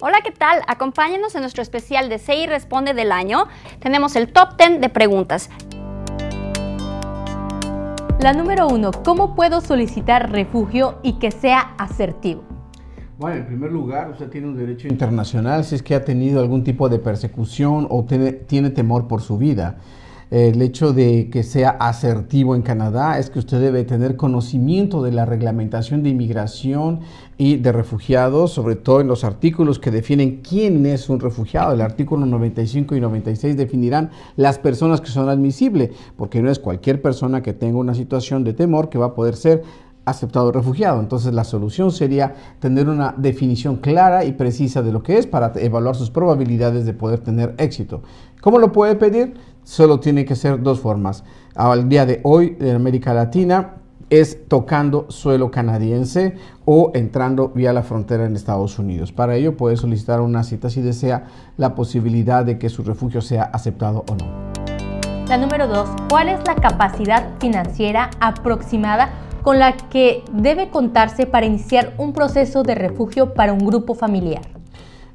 Hola, ¿qué tal? Acompáñenos en nuestro especial de CI Responde del año. Tenemos el top 10 de preguntas. La número uno, ¿Cómo puedo solicitar refugio y que sea asertivo? Bueno, en primer lugar, usted tiene un derecho internacional si es que ha tenido algún tipo de persecución o tiene temor por su vida el hecho de que sea asertivo en Canadá es que usted debe tener conocimiento de la reglamentación de inmigración y de refugiados, sobre todo en los artículos que definen quién es un refugiado. El artículo 95 y 96 definirán las personas que son admisibles, porque no es cualquier persona que tenga una situación de temor que va a poder ser aceptado refugiado. Entonces la solución sería tener una definición clara y precisa de lo que es para evaluar sus probabilidades de poder tener éxito. ¿Cómo lo puede pedir? solo tiene que ser dos formas. Al día de hoy en América Latina es tocando suelo canadiense o entrando vía la frontera en Estados Unidos. Para ello puede solicitar una cita si desea la posibilidad de que su refugio sea aceptado o no. La número dos, ¿cuál es la capacidad financiera aproximada con la que debe contarse para iniciar un proceso de refugio para un grupo familiar?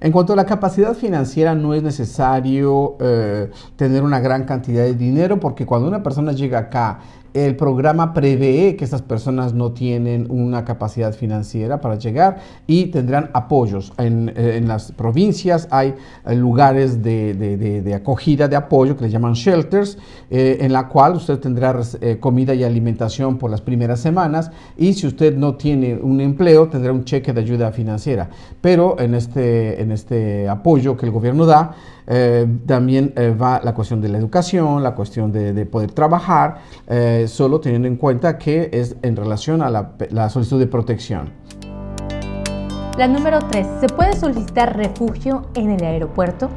En cuanto a la capacidad financiera, no es necesario eh, tener una gran cantidad de dinero porque cuando una persona llega acá el programa prevé que estas personas no tienen una capacidad financiera para llegar y tendrán apoyos. En, eh, las provincias hay eh, lugares de, acogida, de apoyo, que le llaman shelters, eh, en la cual usted tendrá comida y alimentación por las primeras semanas y si usted no tiene un empleo, tendrá un cheque de ayuda financiera. Pero en este, este apoyo que el gobierno da, eh, también eh, va la cuestión de la educación, la cuestión de, poder trabajar, eh, solo teniendo en cuenta que es en relación a la, solicitud de protección. La número 3. ¿Se puede solicitar refugio en el aeropuerto?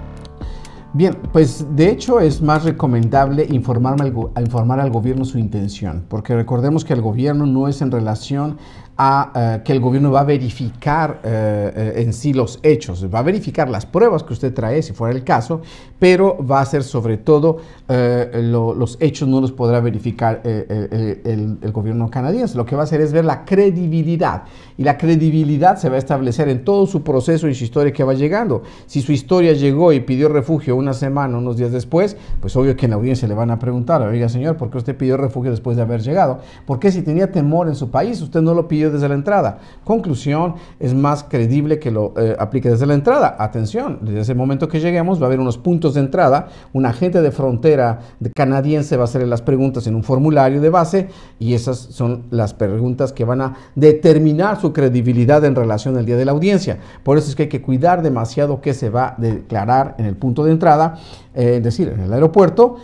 Bien, pues de hecho es más recomendable informar al, informar al gobierno su intención, porque recordemos que el gobierno no es en relación a eh, que el gobierno va a verificar eh, eh, en sí los hechos, va a verificar las pruebas que usted trae, si fuera el caso, pero va a ser sobre todo los hechos no los podrá verificar el, el, gobierno canadiense. Lo que va a hacer es ver la credibilidad y la credibilidad se va a establecer en todo su proceso y su historia que va llegando. Si su historia llegó y pidió refugio una semana, unos días después, pues obvio que en la audiencia le van a preguntar, oiga señor, ¿por qué usted pidió refugio después de haber llegado? ¿Por qué si tenía temor en su país, usted no lo pidió desde la entrada. Conclusión, es más creíble que lo eh, aplique desde la entrada. Atención, desde ese momento que lleguemos va a haber unos puntos de entrada. Un agente de frontera canadiense va a hacerle las preguntas en un formulario de base y esas son las preguntas que van a determinar su credibilidad en relación al día de la audiencia. Por eso es que hay que cuidar demasiado qué se va a declarar en el punto de entrada, eh, es decir, en el aeropuerto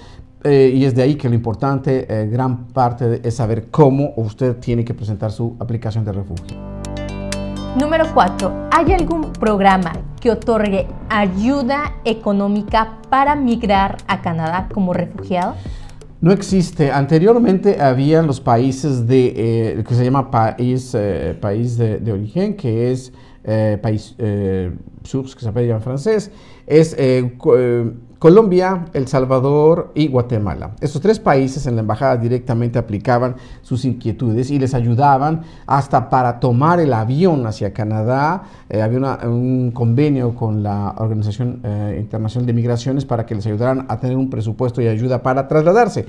eh, y es de ahí que lo importante, eh, gran parte, es saber cómo usted tiene que presentar su aplicación de refugio. Número 4. ¿Hay algún programa que otorgue ayuda económica para migrar a Canadá como refugiado? No existe. Anteriormente había los países de, eh, que se llama país, país de, origen, que es país país, que se en francés, es Colombia, El Salvador y Guatemala. Estos tres países en la embajada directamente aplicaban sus inquietudes y les ayudaban hasta para tomar el avión hacia Canadá. Eh, había un convenio con la Organización eh, Internacional de Migraciones para que les ayudaran a tener un presupuesto y ayuda para trasladarse.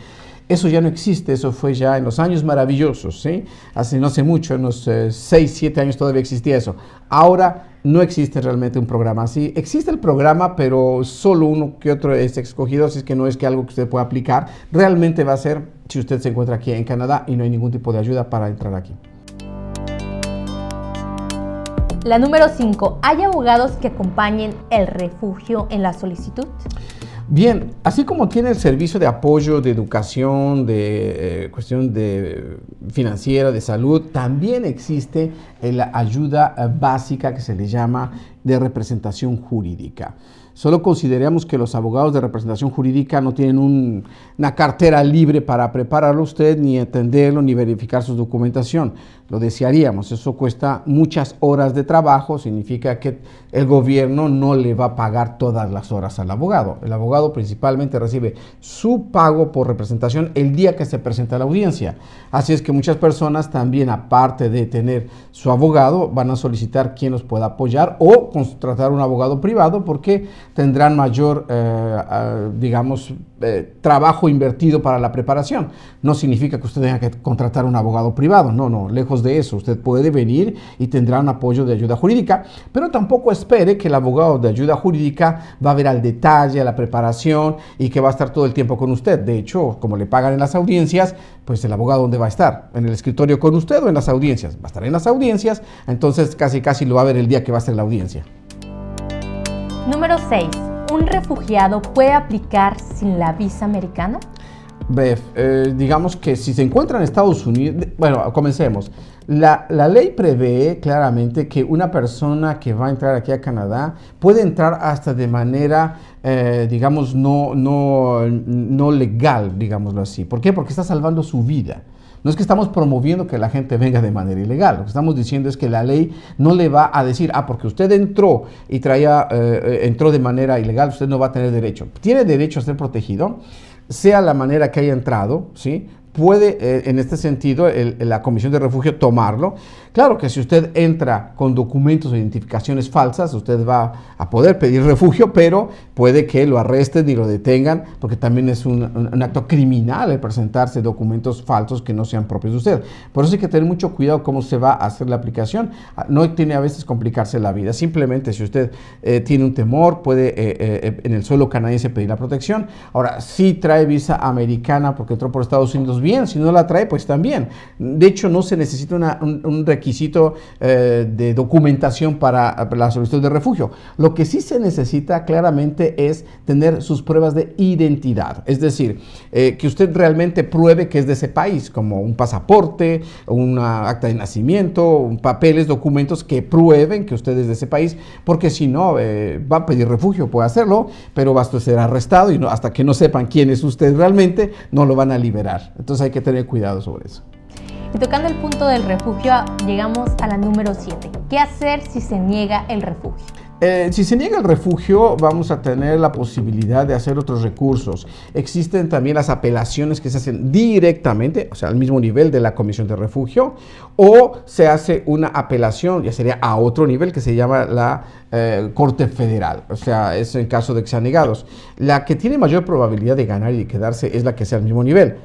Eso ya no existe, eso fue ya en los años maravillosos, ¿sí? Hace no sé mucho, en los 6, 7 años todavía existía eso. Ahora no existe realmente un programa así. Existe el programa, pero solo uno que otro es escogido, así que no es que algo que usted pueda aplicar. Realmente va a ser si usted se encuentra aquí en Canadá y no hay ningún tipo de ayuda para entrar aquí. La número 5. ¿Hay abogados que acompañen el refugio en la solicitud? Bien, así como tiene el servicio de apoyo, de educación, de eh, cuestión de financiera, de salud, también existe eh, la ayuda eh, básica que se le llama de representación jurídica solo consideramos que los abogados de representación jurídica no tienen una cartera libre para prepararlo usted, ni atenderlo, ni verificar su documentación. Lo desearíamos, eso cuesta muchas horas de trabajo, significa que el gobierno no le va a pagar todas las horas al abogado. El abogado principalmente recibe su pago por representación el día que se presenta la audiencia. Así es que muchas personas también, aparte de tener su abogado, van a solicitar quien los pueda apoyar o contratar un abogado privado porque tendrán mayor, eh, digamos, eh, trabajo invertido para la preparación. No significa que usted tenga que contratar un abogado privado, no, no, lejos de eso. Usted puede venir y tendrá un apoyo de ayuda jurídica, pero tampoco espere que el abogado de ayuda jurídica va a ver al detalle, a la preparación y que va a estar todo el tiempo con usted. De hecho, como le pagan en las audiencias, pues el abogado dónde va a estar, en el escritorio con usted o en las audiencias. Va a estar en las audiencias, entonces casi casi lo va a ver el día que va a ser la audiencia. Número 6. ¿Un refugiado puede aplicar sin la visa americana? Bef, eh, digamos que si se encuentra en Estados Unidos, bueno, comencemos. La, ley prevé claramente que una persona que va a entrar aquí a Canadá puede entrar hasta de manera, eh, digamos, no, no legal, digámoslo así. ¿Por qué? Porque está salvando su vida. No es que estamos promoviendo que la gente venga de manera ilegal. Lo que estamos diciendo es que la ley no le va a decir, ah, porque usted entró y traía, eh, entró de manera ilegal, usted no va a tener derecho. Tiene derecho a ser protegido, sea la manera que haya entrado, ¿sí? puede eh, en este sentido la Comisión de Refugio tomarlo. Claro que si usted entra con documentos o identificaciones falsas, usted va a poder pedir refugio, pero puede que lo arresten y lo detengan, porque también es un, acto criminal el presentarse documentos falsos que no sean propios de usted. Por eso hay que tener mucho cuidado cómo se va a hacer la aplicación. Ah, no tiene a veces complicarse la vida. Simplemente si usted eh, tiene un temor, puede eh, en el suelo canadiense pedir la protección. Ahora, si trae visa americana porque entró por Estados Unidos bien, si no la trae, pues también. De hecho, no se necesita un, requisito eh, de documentación para la solicitud de refugio. Lo que sí se necesita claramente es tener sus pruebas de identidad, es decir, eh, que usted realmente pruebe que es de ese país, como un pasaporte, una acta de nacimiento, papeles, documentos que prueben que usted es de ese país, porque si no, eh, va a pedir refugio, puede hacerlo, pero va a ser arrestado y no, hasta que no sepan quién es usted realmente, no lo van a liberar. Entonces hay que tener cuidado sobre eso. Y tocando el punto del refugio, llegamos a la número 7. ¿Qué hacer si se niega el refugio? Eh, si se niega el refugio, vamos a tener la posibilidad de hacer otros recursos. Existen también las apelaciones que se hacen directamente, o sea, al mismo nivel de la Comisión de Refugio, o se hace una apelación, ya sería a otro nivel que se llama la eh, Corte Federal, o sea, es en caso de que sean negados. La que tiene mayor probabilidad de ganar y de quedarse es la que sea al mismo nivel.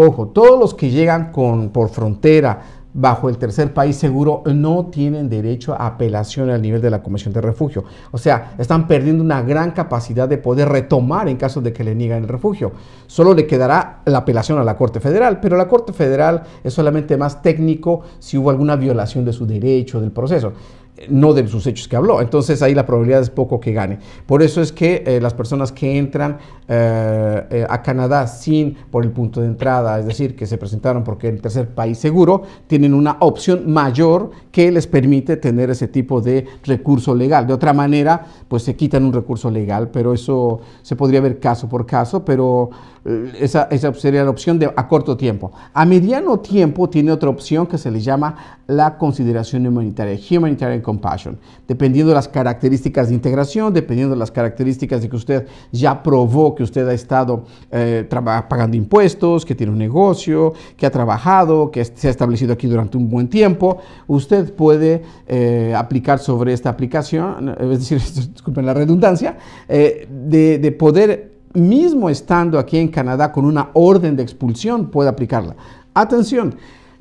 Ojo, todos los que llegan por frontera bajo el tercer país seguro no tienen derecho a apelación al nivel de la Comisión de Refugio. O sea, están perdiendo una gran capacidad de poder retomar en caso de que le niegan el refugio. Solo le quedará la apelación a la Corte Federal, pero la Corte Federal es solamente más técnico si hubo alguna violación de su derecho del proceso no de sus hechos que habló. Entonces ahí la probabilidad es poco que gane. Por eso es que eh, las personas que entran eh, eh, a Canadá sin por el punto de entrada, es decir, que se presentaron porque el tercer país seguro, tienen una opción mayor que les permite tener ese tipo de recurso legal. De otra manera, pues se quitan un recurso legal, pero eso se podría ver caso por caso, pero esa, sería la opción de, a corto tiempo. A mediano tiempo tiene otra opción que se le llama la consideración humanitaria, humanitarian Compassion. Dependiendo de las características de integración, dependiendo de las características de que usted ya probó que usted ha estado eh, pagando impuestos, que tiene un negocio, que ha trabajado, que se ha establecido aquí durante un buen tiempo, usted puede eh, aplicar sobre esta aplicación, es decir, disculpen la redundancia, eh, de, de poder mismo estando aquí en Canadá con una orden de expulsión, puede aplicarla. Atención,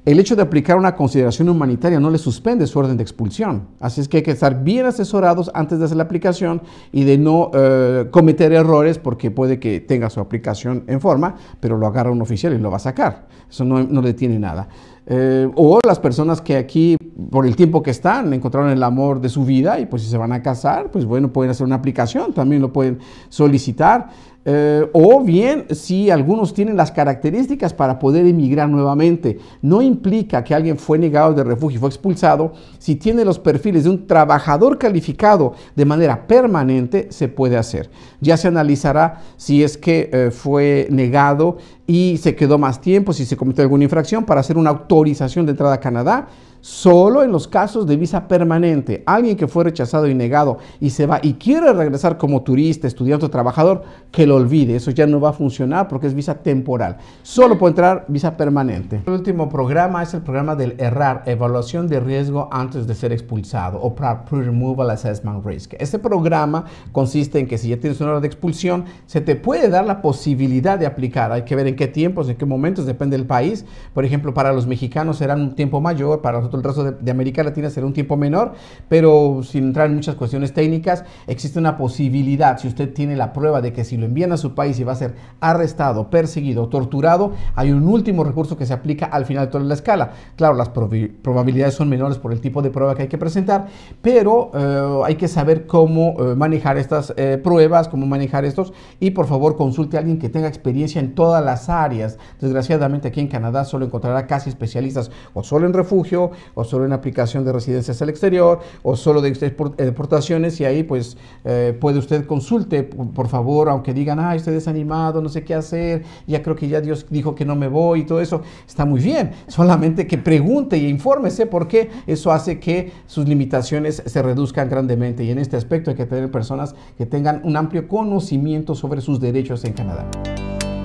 el hecho de aplicar una consideración humanitaria no le suspende su orden de expulsión. Así es que hay que estar bien asesorados antes de hacer la aplicación y de no eh, cometer errores porque puede que tenga su aplicación en forma, pero lo agarra un oficial y lo va a sacar. Eso no, no le tiene nada. Eh, o las personas que aquí, por el tiempo que están, encontraron el amor de su vida y pues si se van a casar, pues bueno, pueden hacer una aplicación, también lo pueden solicitar. Eh, o bien si algunos tienen las características para poder emigrar nuevamente. No implica que alguien fue negado de refugio y fue expulsado. Si tiene los perfiles de un trabajador calificado de manera permanente, se puede hacer. Ya se analizará si es que eh, fue negado y se quedó más tiempo, si se cometió alguna infracción para hacer una autorización de entrada a Canadá solo en los casos de visa permanente. Alguien que fue rechazado y negado y se va y quiere regresar como turista, estudiante o trabajador, que lo olvide. Eso ya no va a funcionar porque es visa temporal. Solo puede entrar visa permanente. El último programa es el programa del ERRAR, Evaluación de Riesgo antes de ser expulsado, o Pre-Removal Assessment Risk. Este programa consiste en que si ya tienes una hora de expulsión, se te puede dar la posibilidad de aplicar. Hay que ver en qué tiempos, en qué momentos, depende del país. Por ejemplo, para los mexicanos será un tiempo mayor, para nosotros el resto de, América Latina será un tiempo menor, pero sin entrar en muchas cuestiones técnicas, existe una posibilidad, si usted tiene la prueba de que si lo envían a su país y va a ser arrestado, perseguido, torturado, hay un último recurso que se aplica al final de toda la escala. Claro, las probabilidades son menores por el tipo de prueba que hay que presentar, pero eh, hay que saber cómo eh, manejar estas eh, pruebas, cómo manejar estos, y por favor consulte a alguien que tenga experiencia en todas las áreas. Desgraciadamente aquí en Canadá solo encontrará casi especialistas o solo en refugio, o solo en aplicación de residencias al exterior, o solo de eh, deportaciones y ahí pues eh, puede usted consulte, por favor, aunque digan, ay, estoy desanimado, no sé qué hacer, ya creo que ya Dios dijo que no me voy y todo eso, está muy bien, solamente que pregunte y infórmese porque eso hace que sus limitaciones se reduzcan grandemente y en este aspecto hay que tener personas que tengan un amplio conocimiento sobre sus derechos en Canadá.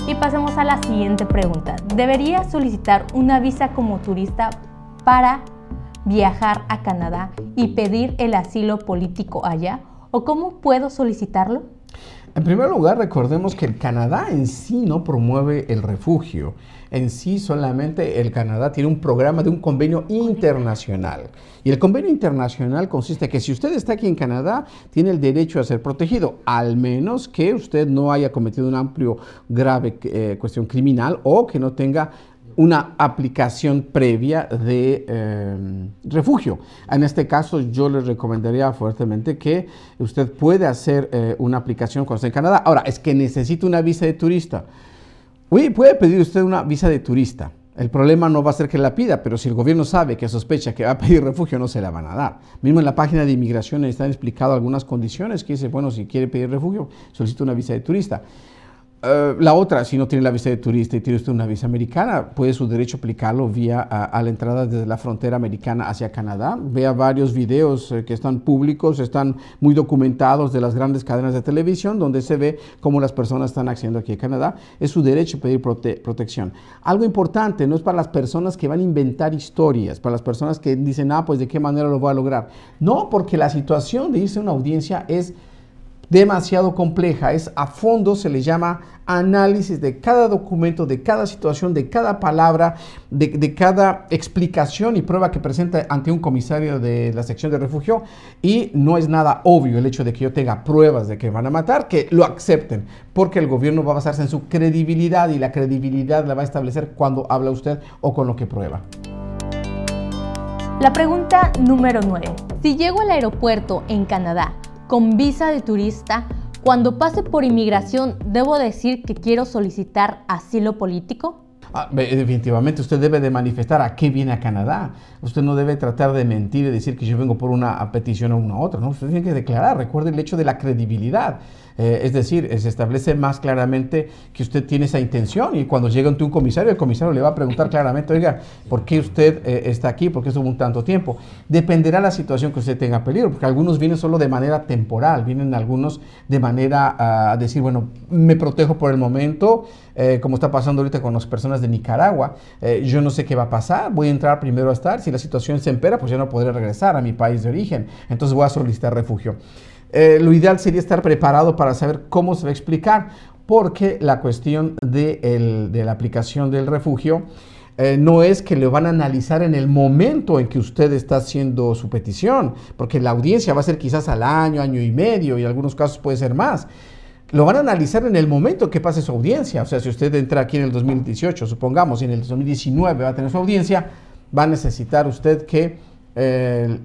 Y pasemos a la siguiente pregunta. ¿Debería solicitar una visa como turista para viajar a Canadá y pedir el asilo político allá? ¿O cómo puedo solicitarlo? En primer lugar, recordemos que el Canadá en sí no promueve el refugio. En sí solamente el Canadá tiene un programa de un convenio internacional. Y el convenio internacional consiste en que si usted está aquí en Canadá, tiene el derecho a ser protegido, al menos que usted no haya cometido un amplio, grave eh, cuestión criminal o que no tenga una aplicación previa de eh, refugio. En este caso yo les recomendaría fuertemente que usted puede hacer eh, una aplicación cuando esté en Canadá. Ahora, es que necesita una visa de turista. Uy, puede pedir usted una visa de turista. El problema no va a ser que la pida, pero si el gobierno sabe que sospecha que va a pedir refugio, no se la van a dar. Mismo en la página de inmigración están explicado algunas condiciones que dice, bueno, si quiere pedir refugio, solicita una visa de turista. Eh, la otra, si no tiene la visa de turista y tiene usted una visa americana, puede su derecho aplicarlo vía a, la entrada desde la frontera americana hacia Canadá. Vea varios videos eh, que están públicos, están muy documentados de las grandes cadenas de televisión, donde se ve cómo las personas están accediendo aquí a Canadá. Es su derecho pedir protección. Algo importante, no es para las personas que van a inventar historias, para las personas que dicen, ah, pues de qué manera lo voy a lograr. No, porque la situación de irse a una audiencia es demasiado compleja. Es a fondo, se le llama análisis de cada documento, de cada situación, de cada palabra, de, cada explicación y prueba que presenta ante un comisario de la sección de refugio. Y no es nada obvio el hecho de que yo tenga pruebas de que van a matar, que lo acepten, porque el gobierno va a basarse en su credibilidad y la credibilidad la va a establecer cuando habla usted o con lo que prueba. La pregunta número 9. Si llego al aeropuerto en Canadá, con visa de turista, cuando pase por inmigración, ¿debo decir que quiero solicitar asilo político? Ah, definitivamente, usted debe de manifestar a qué viene a Canadá. Usted no debe tratar de mentir y decir que yo vengo por una petición o una otra. No, usted tiene que declarar. Recuerde el hecho de la credibilidad. Eh, es decir, se establece más claramente que usted tiene esa intención y cuando llega ante un comisario, el comisario le va a preguntar claramente, oiga, ¿por qué usted eh, está aquí? ¿Por qué estuvo un tanto tiempo? Dependerá la situación que usted tenga peligro, porque algunos vienen solo de manera temporal, vienen algunos de manera a decir, bueno, me protejo por el momento, eh, como está pasando ahorita con las personas de Nicaragua, yo no sé qué va a pasar, voy a entrar primero a estar, si la situación se empera, pues ya no podré regresar a mi país de origen, entonces voy a solicitar refugio. Eh, lo ideal sería estar preparado para saber cómo se va a explicar, porque la cuestión de, la aplicación del refugio eh, no es que lo van a analizar en el momento en que usted está haciendo su petición, porque la audiencia va a ser quizás al año, año y medio, y en algunos casos puede ser más. Lo van a analizar en el momento que pase su audiencia. O sea, si usted entra aquí en el 2018, supongamos, y en el 2019 va a tener su audiencia, va a necesitar usted que eh,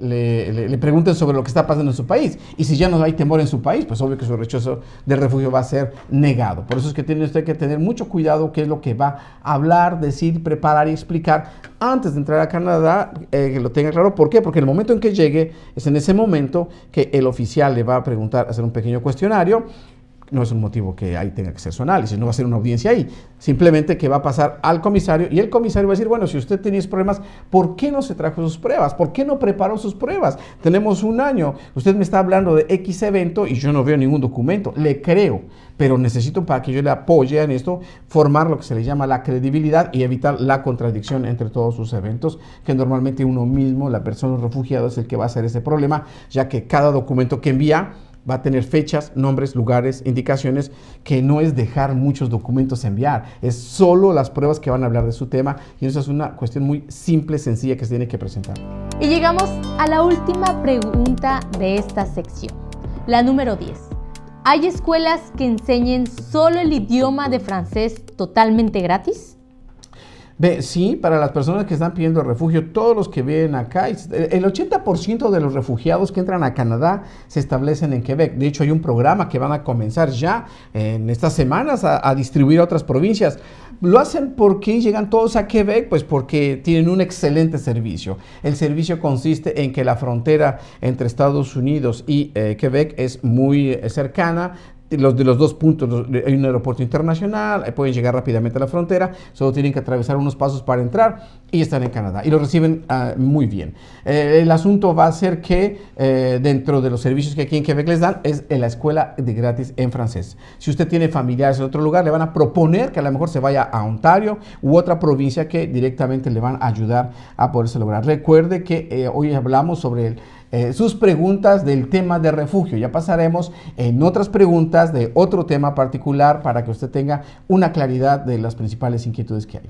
le, pregunten sobre lo que está pasando en su país. Y si ya no hay temor en su país, pues obvio que su rechazo de refugio va a ser negado. Por eso es que tiene usted que tener mucho cuidado qué es lo que va a hablar, decir, preparar y explicar antes de entrar a Canadá, eh, que lo tenga claro. ¿Por qué? Porque el momento en que llegue es en ese momento que el oficial le va a preguntar, hacer un pequeño cuestionario no es un motivo que ahí tenga que ser su análisis, no va a ser una audiencia ahí. Simplemente que va a pasar al comisario y el comisario va a decir, bueno, si usted tenía problemas, ¿por qué no se trajo sus pruebas? ¿Por qué no preparó sus pruebas? Tenemos un año, usted me está hablando de X evento y yo no veo ningún documento, le creo, pero necesito para que yo le apoye en esto, formar lo que se le llama la credibilidad y evitar la contradicción entre todos sus eventos, que normalmente uno mismo, la persona refugiada, es el que va a hacer ese problema, ya que cada documento que envía, va a tener fechas, nombres, lugares, indicaciones, que no es dejar muchos documentos a enviar, es solo las pruebas que van a hablar de su tema y eso es una cuestión muy simple, sencilla que se tiene que presentar. Y llegamos a la última pregunta de esta sección, la número 10. ¿Hay escuelas que enseñen solo el idioma de francés totalmente gratis? sí, para las personas que están pidiendo refugio, todos los que vienen acá, el 80% de los refugiados que entran a Canadá se establecen en Quebec. De hecho, hay un programa que van a comenzar ya en estas semanas a, distribuir a otras provincias. Lo hacen porque llegan todos a Quebec, pues porque tienen un excelente servicio. El servicio consiste en que la frontera entre Estados Unidos y eh, Quebec es muy eh, cercana los de los dos puntos, hay un aeropuerto internacional, pueden llegar rápidamente a la frontera, solo tienen que atravesar unos pasos para entrar y están en Canadá y lo reciben ah, muy bien. Eh, el asunto va a ser que eh, dentro de los servicios que aquí en Quebec les dan es la escuela de gratis en francés. Si usted tiene familiares en otro lugar, le van a proponer que a lo mejor se vaya a Ontario u otra provincia que directamente le van a ayudar a poderse lograr. Recuerde que eh, hoy hablamos sobre el eh, sus preguntas del tema de refugio. Ya pasaremos en otras preguntas de otro tema particular para que usted tenga una claridad de las principales inquietudes que hay.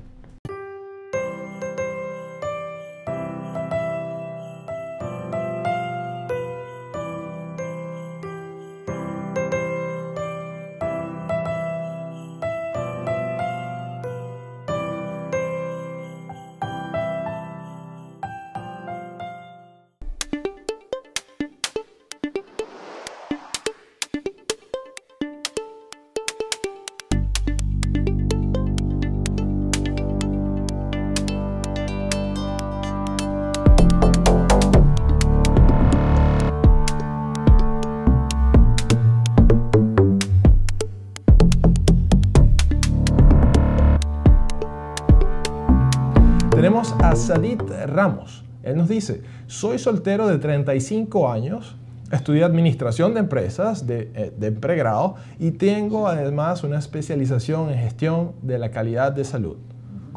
dice, soy soltero de 35 años, estudié administración de empresas eh, de pregrado y tengo además una especialización en gestión de la calidad de salud.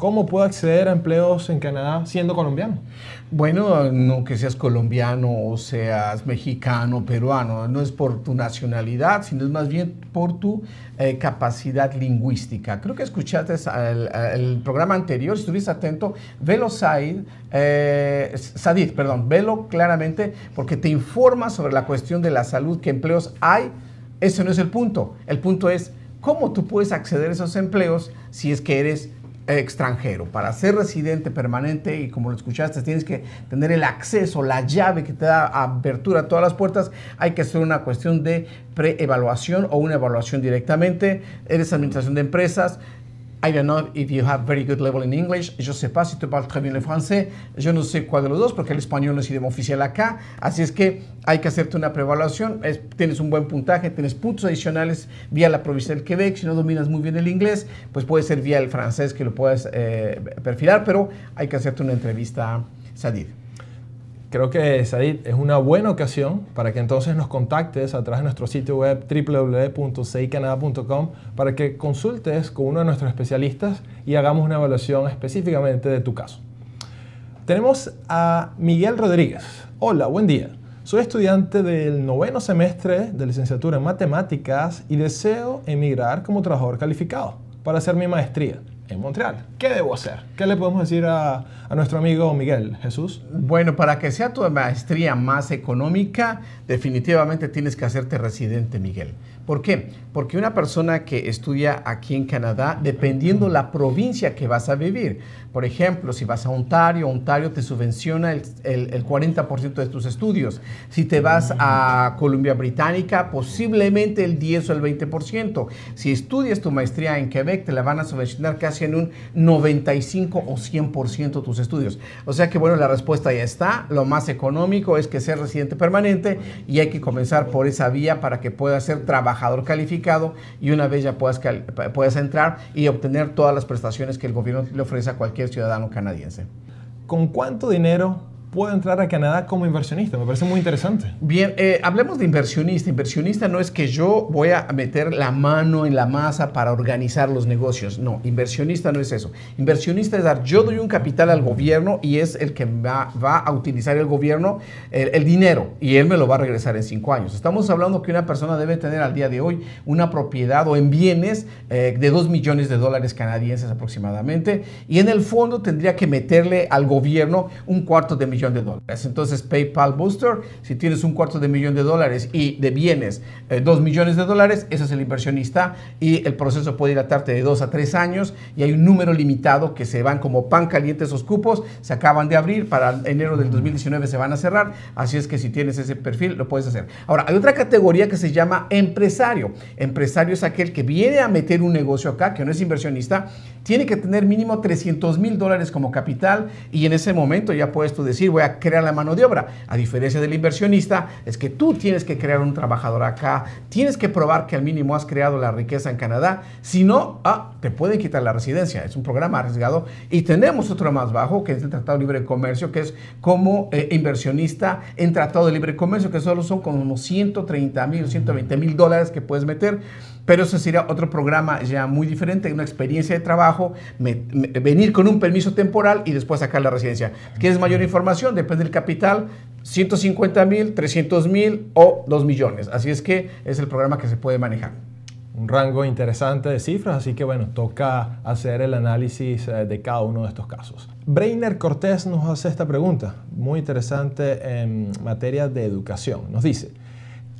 ¿Cómo puedo acceder a empleos en Canadá siendo colombiano? Bueno, no que seas colombiano o seas mexicano, peruano, no es por tu nacionalidad, sino es más bien por tu eh, capacidad lingüística. Creo que escuchaste el, programa anterior, si estuviste atento, velo eh, Sadid, perdón, velo claramente porque te informa sobre la cuestión de la salud, qué empleos hay. Ese no es el punto. El punto es cómo tú puedes acceder a esos empleos si es que eres extranjero. Para ser residente permanente, y como lo escuchaste, tienes que tener el acceso, la llave que te da apertura a todas las puertas, hay que hacer una cuestión de pre-evaluación o una evaluación directamente. Eres administración de empresas, I don't know if you have very good level in English. Je si tu hablas très bien francés. no sé cuál de los dos, porque el español no es idioma oficial acá. Así es que hay que hacerte una prevaluación. tienes un buen puntaje, tienes puntos adicionales vía la provincia del Quebec. Si no dominas muy bien el inglés, pues puede ser vía el francés que lo puedas eh, perfilar, pero hay que hacerte una entrevista, Sadid creo que Said es una buena ocasión para que entonces nos contactes a través de nuestro sitio web www.cicanada.com para que consultes con uno de nuestros especialistas y hagamos una evaluación específicamente de tu caso. Tenemos a Miguel Rodríguez. Hola, buen día. Soy estudiante del noveno semestre de licenciatura en matemáticas y deseo emigrar como trabajador calificado para hacer mi maestría en Montreal. ¿Qué debo hacer? ¿Qué le podemos decir a, a, nuestro amigo Miguel Jesús? Bueno, para que sea tu maestría más económica, definitivamente tienes que hacerte residente, Miguel. ¿Por qué? Porque una persona que estudia aquí en Canadá, dependiendo la provincia que vas a vivir, por ejemplo, si vas a Ontario, Ontario te subvenciona el, 40% de tus estudios. Si te vas a Columbia Británica, posiblemente el 10 o el 20%. Si estudias tu maestría en Quebec, te la van a subvencionar casi en un 95 o 100% tus estudios. O sea que, bueno, la respuesta ya está. Lo más económico es que ser residente permanente y hay que comenzar por esa vía para que pueda ser trabajo calificado y una vez ya puedas, puedas entrar y obtener todas las prestaciones que el gobierno le ofrece a cualquier ciudadano canadiense. ¿Con cuánto dinero puedo entrar a Canadá como inversionista? Me parece muy interesante. Bien, eh, hablemos de inversionista. Inversionista no es que yo voy a meter la mano en la masa para organizar los negocios. No, inversionista no es eso. Inversionista es dar, yo doy un capital al gobierno y es el que va, a utilizar el gobierno el, dinero y él me lo va a regresar en cinco años. Estamos hablando que una persona debe tener al día de hoy una propiedad o en bienes eh, de 2 millones de dólares canadienses aproximadamente y en el fondo tendría que meterle al gobierno un cuarto de millón de dólares. Entonces, PayPal Booster, si tienes un cuarto de millón de dólares y de bienes, eh, dos millones de dólares, ese es el inversionista y el proceso puede ir a de dos a tres años y hay un número limitado que se van como pan caliente esos cupos, se acaban de abrir, para enero del 2019 se van a cerrar, así es que si tienes ese perfil lo puedes hacer. Ahora, hay otra categoría que se llama empresario. Empresario es aquel que viene a meter un negocio acá, que no es inversionista, tiene que tener mínimo 300 mil dólares como capital y en ese momento ya puedes tú decir voy a crear la mano de obra. A diferencia del inversionista, es que tú tienes que crear un trabajador acá, tienes que probar que al mínimo has creado la riqueza en Canadá, si no, ah, te pueden quitar la residencia. Es un programa arriesgado y tenemos otro más bajo que es el Tratado de Libre Comercio, que es como eh, inversionista en Tratado de Libre Comercio, que solo son como 130 mil, 120 mil dólares que puedes meter. Pero eso sería otro programa ya muy diferente, una experiencia de trabajo, venir con un permiso temporal y después sacar la residencia. ¿Quieres mayor información? Depende del capital, 150 mil, 300 mil o 2 millones. Así es que es el programa que se puede manejar un rango interesante de cifras, así que bueno, toca hacer el análisis eh, de cada uno de estos casos. Brainer Cortés nos hace esta pregunta, muy interesante en materia de educación. Nos dice,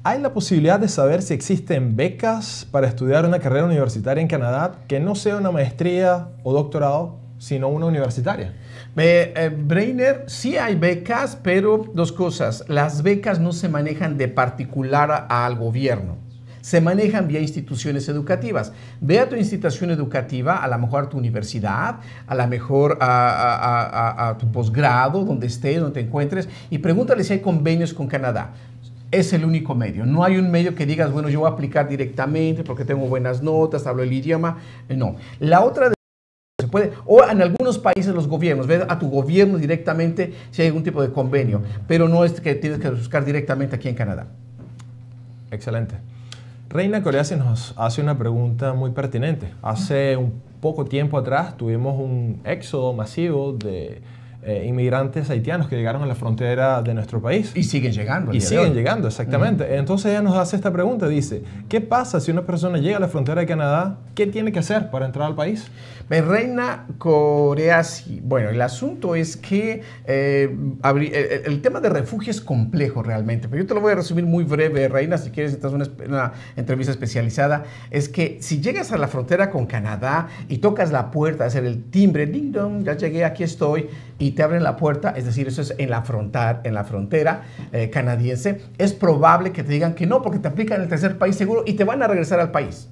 ¿Hay la posibilidad de saber si existen becas para estudiar una carrera universitaria en Canadá que no sea una maestría o doctorado, sino una universitaria? Eh, sí hay becas, pero dos cosas. Las becas no se manejan de particular al gobierno se manejan vía instituciones educativas. Ve a tu institución educativa, a lo mejor a tu universidad, a lo mejor a, a tu posgrado, donde estés, donde te encuentres, y pregúntale si hay convenios con Canadá es el único medio. No hay un medio que digas, bueno, yo voy a aplicar directamente porque tengo buenas notas, hablo el idioma. Eh, no. La otra de se puede, o en algunos países los gobiernos, ve a tu gobierno directamente si hay algún tipo de convenio, pero no es que tienes que buscar directamente aquí en Canadá. Excelente. Reina Corea se nos hace una pregunta muy pertinente. Hace un poco tiempo atrás tuvimos un éxodo masivo de eh, inmigrantes haitianos que llegaron a la frontera de nuestro país. Y siguen llegando. Y siguen llegando, exactamente. Entonces ella nos hace esta pregunta, dice, ¿qué pasa si una persona llega a la frontera de Canadá? ¿Qué tiene que hacer para entrar al país? Reina Coreasi, bueno, el asunto es que eh, el tema de refugio es complejo realmente, pero yo te lo voy a resumir muy breve, Reina, si quieres, estás una, una entrevista especializada, es que si llegas a la frontera con Canadá y tocas la puerta, hacer el timbre, ding dong, ya llegué, aquí estoy, y te abren la puerta, es decir, eso es en la, en la frontera eh, canadiense, es probable que te digan que no, porque te aplican el tercer país seguro y te van a regresar al país.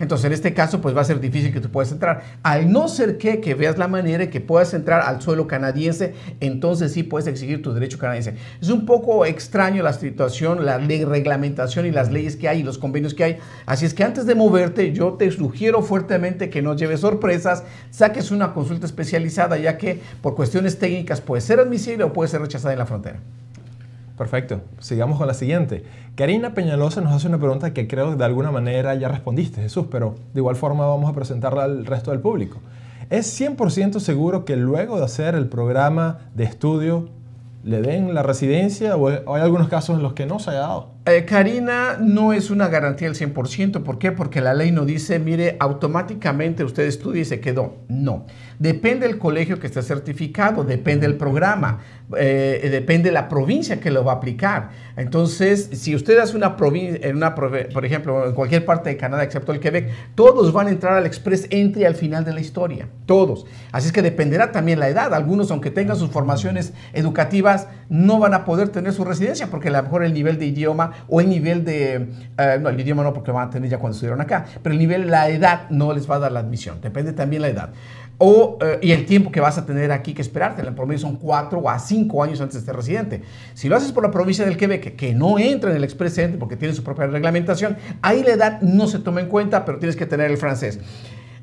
Entonces, en este caso, pues va a ser difícil que tú puedas entrar. Al no ser que, que veas la manera en que puedas entrar al suelo canadiense, entonces sí puedes exigir tu derecho canadiense. Es un poco extraño la situación, la reglamentación y las leyes que hay y los convenios que hay. Así es que antes de moverte, yo te sugiero fuertemente que no lleves sorpresas, saques una consulta especializada, ya que por cuestiones técnicas puede ser admisible o puede ser rechazada en la frontera. Perfecto. Sigamos con la siguiente. Karina Peñalosa nos hace una pregunta que creo que de alguna manera ya respondiste, Jesús, pero de igual forma vamos a presentarla al resto del público. ¿Es 100% seguro que luego de hacer el programa de estudio le den la residencia o hay algunos casos en los que no se ha dado? Eh, Karina, no es una garantía del 100%. ¿Por qué? Porque la ley no dice, mire, automáticamente usted estudia y se quedó. No. Depende del colegio que esté certificado, depende del programa, eh, eh, depende la provincia que lo va a aplicar. Entonces, si usted hace una provincia, en una, por ejemplo, en cualquier parte de Canadá, excepto el Quebec, todos van a entrar al Express Entry al final de la historia, todos. Así es que dependerá también la edad. Algunos, aunque tengan sus formaciones educativas, no van a poder tener su residencia porque a lo mejor el nivel de idioma o el nivel de, eh, no, el idioma no porque van a tener ya cuando estuvieron acá, pero el nivel, la edad no les va a dar la admisión, depende también la edad o, eh, y el tiempo que vas a tener aquí que esperarte. En el promedio son cuatro o a cinco años antes de ser residente. Si lo haces por la provincia del Quebec, que, no entra en el expresidente porque tiene su propia reglamentación, ahí la edad no se toma en cuenta, pero tienes que tener el francés.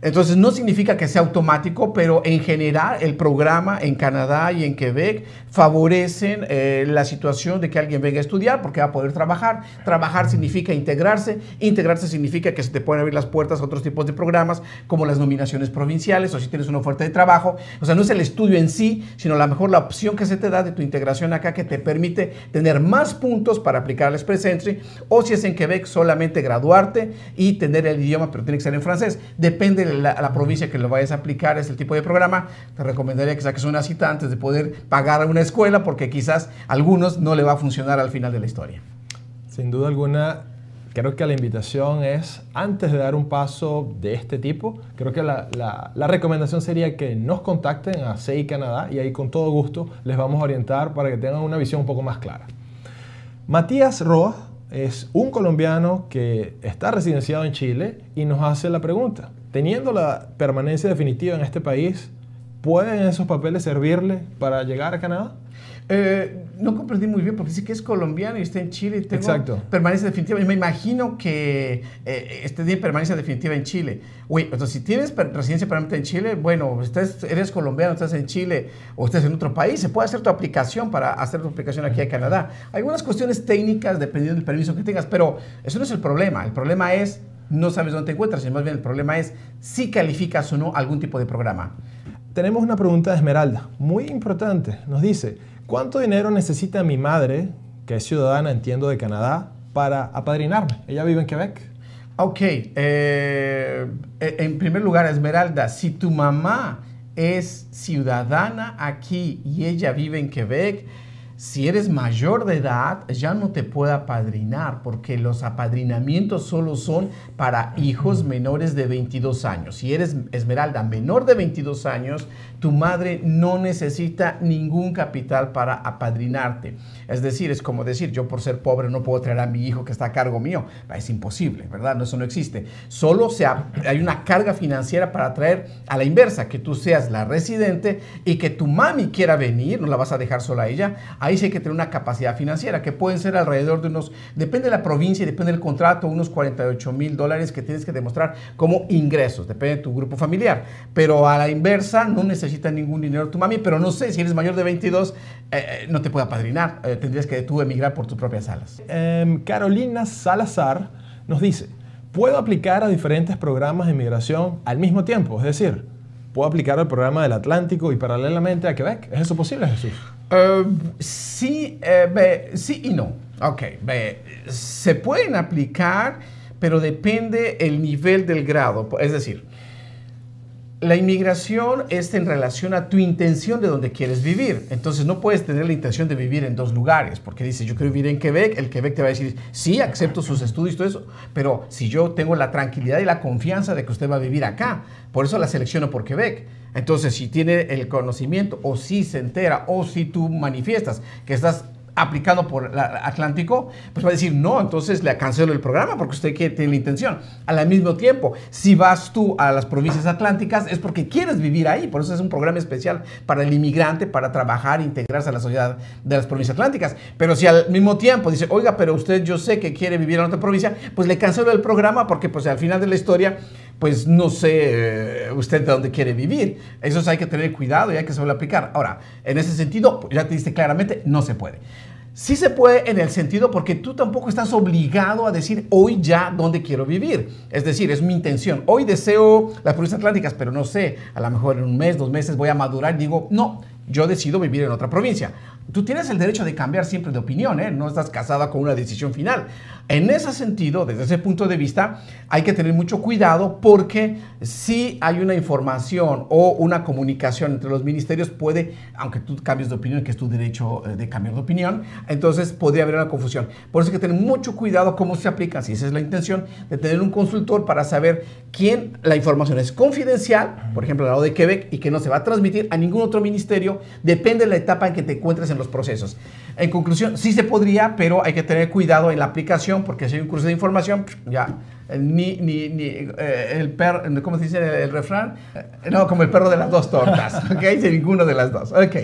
Entonces no significa que sea automático, pero en general el programa en Canadá y en Quebec favorecen eh, la situación de que alguien venga a estudiar porque va a poder trabajar. Trabajar significa integrarse, integrarse significa que se te pueden abrir las puertas a otros tipos de programas como las nominaciones provinciales o si tienes una oferta de trabajo. O sea, no es el estudio en sí, sino a lo mejor la opción que se te da de tu integración acá que te permite tener más puntos para aplicar al Express Entry o si es en Quebec solamente graduarte y tener el idioma, pero tiene que ser en francés. Depende la, la, provincia que lo vayas a aplicar este tipo de programa, te recomendaría que saques una cita antes de poder pagar a una escuela porque quizás a algunos no le va a funcionar al final de la historia. Sin duda alguna, creo que la invitación es, antes de dar un paso de este tipo, creo que la, la, recomendación sería que nos contacten a CI Canadá y ahí con todo gusto les vamos a orientar para que tengan una visión un poco más clara. Matías Roa es un colombiano que está residenciado en Chile y nos hace la pregunta, teniendo la permanencia definitiva en este país, ¿pueden esos papeles servirle para llegar a Canadá? Eh, no comprendí muy bien porque dice que es colombiano y está en Chile y tengo permanencia definitiva. Y me imagino que eh, este tiene permanencia definitiva en Chile. Uy, entonces si tienes residencia permanente en Chile, bueno, estás, eres colombiano, estás en Chile o estás en otro país, se puede hacer tu aplicación para hacer tu aplicación aquí en Canadá. Hay Algunas cuestiones técnicas dependiendo del permiso que tengas, pero eso no es el problema. El problema es no sabes dónde te encuentras, sino más bien el problema es si calificas o no algún tipo de programa. Tenemos una pregunta de Esmeralda, muy importante. Nos dice, ¿cuánto dinero necesita mi madre, que es ciudadana, entiendo, de Canadá, para apadrinarme? Ella vive en Quebec. Ok, eh, eh, en primer lugar, Esmeralda, si tu mamá es ciudadana aquí y ella vive en Quebec, si eres mayor de edad, ya no te puede apadrinar porque los apadrinamientos solo son para hijos menores de 22 años. Si eres Esmeralda menor de 22 años, tu madre no necesita ningún capital para apadrinarte. Es decir, es como decir, yo por ser pobre no puedo traer a mi hijo que está a cargo mío. Es imposible, ¿verdad? Eso no existe. Solo se hay una carga financiera para traer a la inversa, que tú seas la residente y que tu mami quiera venir, no la vas a dejar sola a ella dice hay que tener una capacidad financiera, que pueden ser alrededor de unos, depende de la provincia y depende del contrato, unos 48 mil dólares que tienes que demostrar como ingresos, depende de tu grupo familiar. Pero a la inversa, no necesita ningún dinero tu mami, pero no sé, si eres mayor de 22, eh, eh, no te puede apadrinar, eh, tendrías que tú emigrar por tus propias alas. Em, Carolina Salazar nos dice, puedo aplicar a diferentes programas de inmigración al mismo tiempo, es decir, puedo aplicar al programa del Atlántico y paralelamente a Quebec. ¿Es eso posible, Jesús? Em, sí, eh, sí y no. Ok, se pueden aplicar, pero depende el nivel del grado. Es decir, la inmigración es en relación a tu intención de donde quieres vivir. Entonces no puedes tener la intención de vivir en dos lugares, porque dices, yo quiero vivir en Quebec, el Quebec te va a decir, sí, acepto sus estudios y todo eso, pero si yo tengo la tranquilidad y la confianza de que usted va a vivir acá, por eso la selecciono por Quebec. Entonces, si tiene el conocimiento o si se entera o si tú manifiestas que estás aplicado por el Atlántico, pues va a decir, no, entonces le cancelo el programa porque usted tiene la intención. Al mismo tiempo, si vas tú a las provincias atlánticas es porque quieres vivir ahí, por eso es un programa especial para el inmigrante, para trabajar, e integrarse a la sociedad de las provincias atlánticas. Pero si al mismo tiempo dice, oiga, pero usted yo sé que quiere vivir en otra provincia, pues le cancelo el programa porque pues al final de la historia pues no sé eh, usted de dónde quiere vivir. Eso hay que tener cuidado y hay que saber aplicar. Ahora, en ese sentido, pues, ya te diste claramente, no se puede. Sí se puede en el sentido porque tú tampoco estás obligado a decir hoy ya dónde quiero vivir. Es decir, es mi intención. Hoy deseo las provincias atlánticas, pero no sé, a lo mejor en un mes, dos meses voy a madurar y digo, no, yo decido vivir en otra provincia. Tú tienes el derecho de cambiar siempre de opinión, ¿eh? no estás casada con una decisión final. En ese sentido, desde ese punto de vista, hay que tener mucho cuidado porque si hay una información o una comunicación entre los ministerios, puede, aunque tú cambies de opinión, que es tu derecho eh, de cambiar de opinión, entonces podría haber una confusión. Por eso hay que tener mucho cuidado cómo se aplica, si esa es la intención, de tener un consultor para saber quién la información es confidencial, por ejemplo, la lado de Quebec, y que no se va a transmitir a ningún otro ministerio, depende de la etapa en que te encuentres los procesos. En conclusión, sí se podría, pero hay que tener cuidado en la aplicación porque si hay un curso de información, ya, ni, ni, ni eh, el perro, ¿cómo se dice el, refrán? Eh, no, como el perro de las dos tortas, ¿ok? De ninguno de las dos, ok.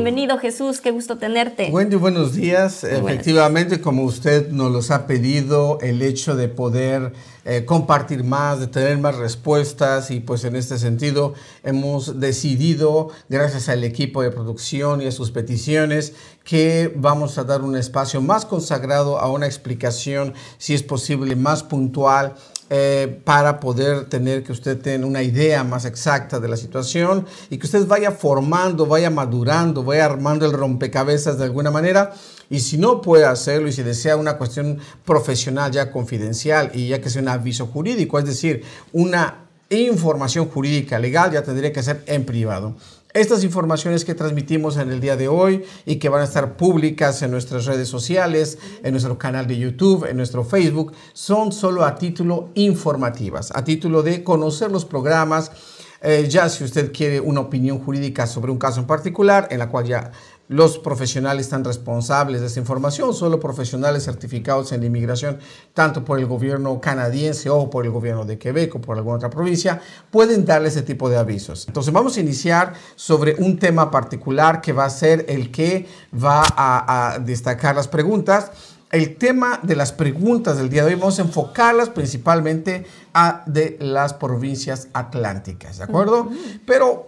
Bienvenido Jesús, qué gusto tenerte. Wendy, buenos días. Efectivamente, como usted nos los ha pedido, el hecho de poder eh, compartir más, de tener más respuestas y pues en este sentido hemos decidido, gracias al equipo de producción y a sus peticiones, que vamos a dar un espacio más consagrado a una explicación, si es posible, más puntual eh, para poder tener que usted tenga una idea más exacta de la situación y que usted vaya formando, vaya madurando, vaya armando el rompecabezas de alguna manera y si no puede hacerlo y si desea una cuestión profesional ya confidencial y ya que sea un aviso jurídico, es decir, una información jurídica legal, ya tendría que ser en privado. Estas informaciones que transmitimos en el día de hoy y que van a estar públicas en nuestras redes sociales, en nuestro canal de YouTube, en nuestro Facebook, son solo a título informativas, a título de conocer los programas. Eh, ya si usted quiere una opinión jurídica sobre un caso en particular, en la cual ya los profesionales tan responsables de esa información, solo profesionales certificados en la inmigración, tanto por el gobierno canadiense o por el gobierno de Quebec o por alguna otra provincia, pueden darle ese tipo de avisos. Entonces vamos a iniciar sobre un tema particular que va a ser el que va a, destacar las preguntas el tema de las preguntas del día de hoy vamos a enfocarlas principalmente a de las provincias atlánticas, ¿de acuerdo? Pero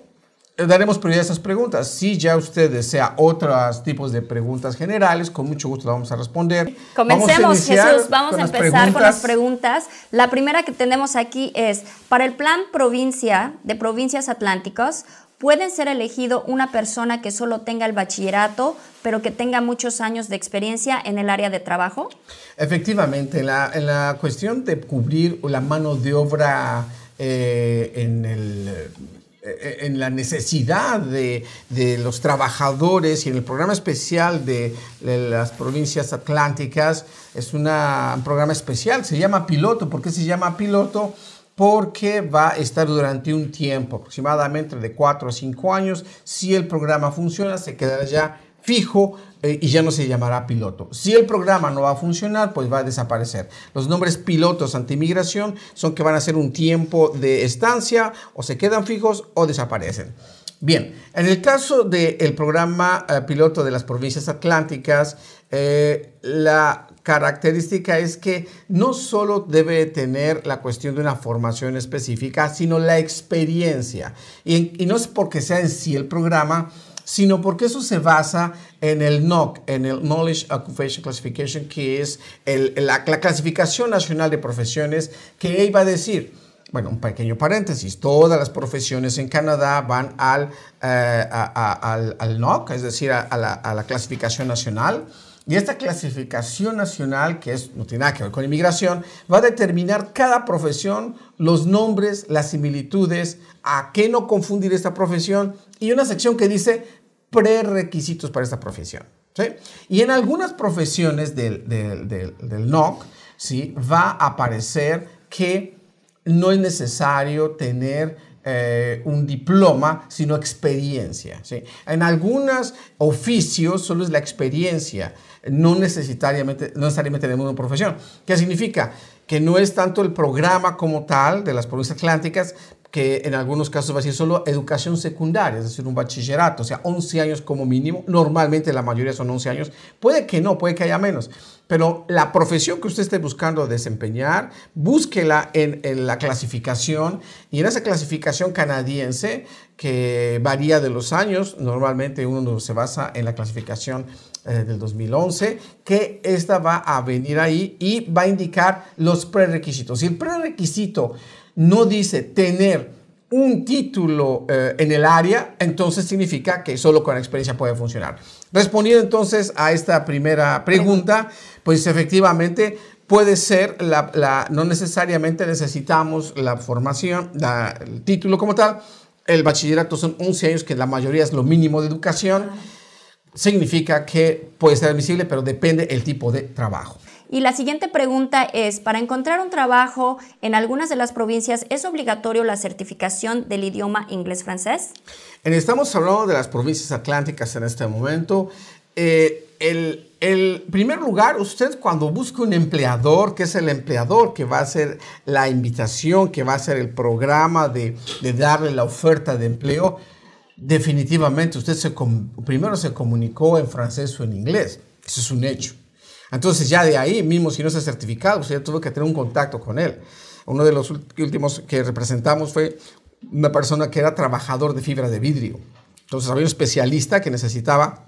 daremos prioridad a esas preguntas. Si ya usted desea otros tipos de preguntas generales, con mucho gusto las vamos a responder. Comencemos, Jesús. Vamos a empezar con las preguntas. La primera que tenemos aquí es, para el plan provincia de provincias atlánticas, ¿puede ser elegido una persona que solo tenga el bachillerato, pero que tenga muchos años de experiencia en el área de trabajo? Efectivamente, la, la cuestión de cubrir la mano de obra eh, en el eh, en la necesidad de, los trabajadores y en el programa especial de, las provincias atlánticas, es un programa especial, se llama piloto. ¿Por qué se llama piloto? Porque va a estar durante un tiempo, aproximadamente de 4 a 5 años. Si el programa funciona, se quedará ya fijo eh, y ya no se llamará piloto. Si el programa no va a funcionar, pues va a desaparecer. Los nombres pilotos antimigración son que van a ser un tiempo de estancia o se quedan fijos o desaparecen. Bien, en el caso del eh, programa eh, piloto de las provincias atlánticas, la característica es que no solo debe tener la cuestión de una formación específica, sino la experiencia. Y, y no es porque sea en sí el programa, sino porque eso se basa en el NOC, en el Knowledge Occupation Classification, que es la, clasificación nacional de profesiones, que iba a decir, bueno, un pequeño paréntesis, todas las profesiones en Canadá van al, eh, al, al, NOC, es decir, a la, clasificación nacional. Y esta clasificación nacional, que es, no tiene que ver con inmigración, va a determinar cada profesión, los nombres, las similitudes, a qué no confundir esta profesión, y una sección que dice prerequisitos para esta profesión. ¿sí? Y en algunas profesiones del, del, del, NOC ¿sí? va a aparecer que no es necesario tener eh, un diploma, sino experiencia. ¿sí? En algunos oficios solo es la experiencia, no necesariamente, no necesariamente tenemos una profesión. ¿Qué significa? Que no es tanto el programa como tal de las provincias atlánticas, que en algunos casos va a ser solo educación secundaria, es decir, un bachillerato, o sea, 11 años como mínimo, normalmente la mayoría son 11 años, puede que no, puede que haya menos, pero la profesión que usted esté buscando desempeñar, búsquela en, en la clasificación y en esa clasificación canadiense que varía de los años, normalmente uno se basa en la clasificación eh, del 2011, que esta va a venir ahí y va a indicar los prerequisitos. Y el prerequisito no dice tener un título eh, en el área, entonces significa que solo con experiencia puede funcionar. Respondiendo entonces a esta primera pregunta, pues efectivamente puede ser, la, no necesariamente necesitamos la formación, el título como tal. El bachillerato son 11 años, que la mayoría es lo mínimo de educación. Significa que puede ser admisible, pero depende el tipo de trabajo. Y la siguiente pregunta es, para encontrar un trabajo en algunas de las provincias, ¿es obligatorio la certificación del idioma inglés-francés? Eh, estamos hablando de las provincias atlánticas en este momento. Eh, el, primer lugar, usted cuando busca un empleador, que es el empleador que va a hacer la invitación, que va a hacer el programa de, darle la oferta de empleo, definitivamente usted se primero se comunicó en francés o en inglés. Eso es un hecho. Entonces ya de ahí mismo, si no está certificado, usted pues, tuvo que tener un contacto con él. Uno de los últimos que representamos fue una persona que era trabajador de fibra de vidrio. Entonces había un especialista que necesitaba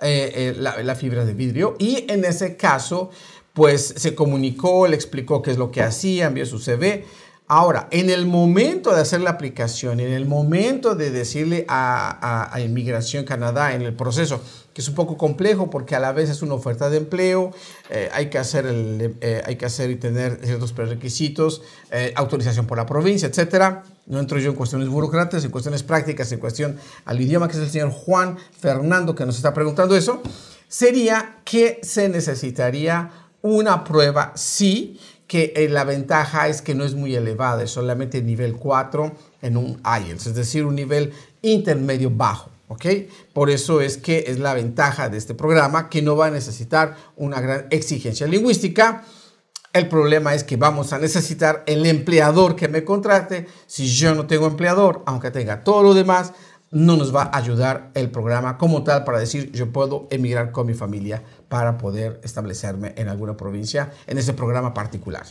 eh, eh, la, fibra de vidrio y en ese caso pues se comunicó, le explicó qué es lo que hacía, envió su CV. Ahora, en el momento de hacer la aplicación, en el momento de decirle a Inmigración Canadá, en el proceso, que es un poco complejo porque a la vez es una oferta de empleo, eh, hay, que hacer eh, hay que hacer y tener ciertos prerequisitos, eh, autorización por la provincia, etcétera. No entro yo en cuestiones burocráticas, en cuestiones prácticas, en cuestión al idioma, que es el señor Juan Fernando que nos está preguntando eso. Sería que se necesitaría una prueba, sí, que la ventaja es que no es muy elevada, es solamente nivel 4 en un IELTS, es decir, un nivel intermedio bajo. Por eso es que es la ventaja de este programa, que no va a necesitar una gran exigencia lingüística. El problema es que vamos a necesitar el empleador que me contrate. Si yo no tengo empleador, aunque tenga todo lo demás, no nos va a ayudar el programa como tal para decir yo puedo emigrar con mi familia para poder establecerme en alguna provincia en ese programa particular.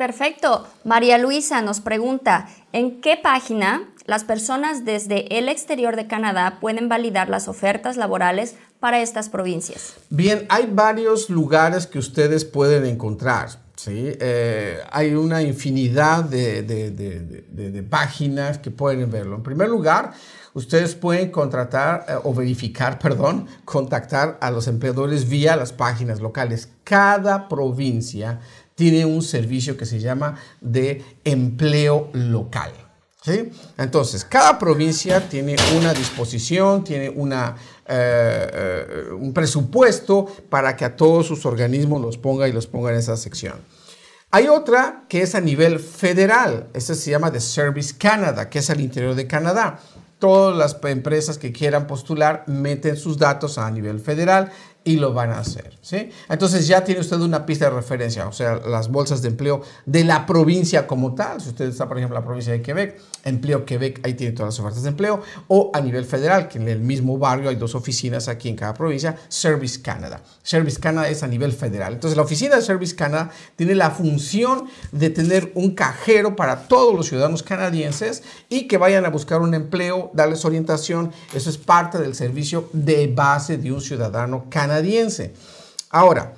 Perfecto. María Luisa nos pregunta, ¿en qué página las personas desde el exterior de Canadá pueden validar las ofertas laborales para estas provincias? Bien, hay varios lugares que ustedes pueden encontrar. ¿sí? Eh, hay una infinidad de, páginas que pueden verlo. En primer lugar, ustedes pueden contratar eh, o verificar, perdón, contactar a los empleadores vía las páginas locales. Cada provincia tiene un servicio que se llama de empleo local. ¿Sí? Entonces, cada provincia tiene una disposición, tiene una, eh, eh, un presupuesto para que a todos sus organismos los ponga y los ponga en esa sección. Hay otra que es a nivel federal, Esa se llama de Service Canada, que es al interior de Canadá. Todas las empresas que quieran postular meten sus datos a nivel federal y lo van a hacer. ¿sí? Entonces ya tiene usted una pista de referencia, o sea, las bolsas de empleo de la provincia como tal. Si usted está, por ejemplo, en la provincia de Quebec, Empleo Quebec, ahí tiene todas las ofertas de empleo. O a nivel federal, que en el mismo barrio hay dos oficinas aquí en cada provincia, Service Canada. Service Canada es a nivel federal. Entonces la oficina de Service Canada tiene la función de tener un cajero para todos los ciudadanos canadienses y que vayan a buscar un empleo, darles orientación. Eso es parte del servicio de base de un ciudadano canadiense canadiense. Ahora,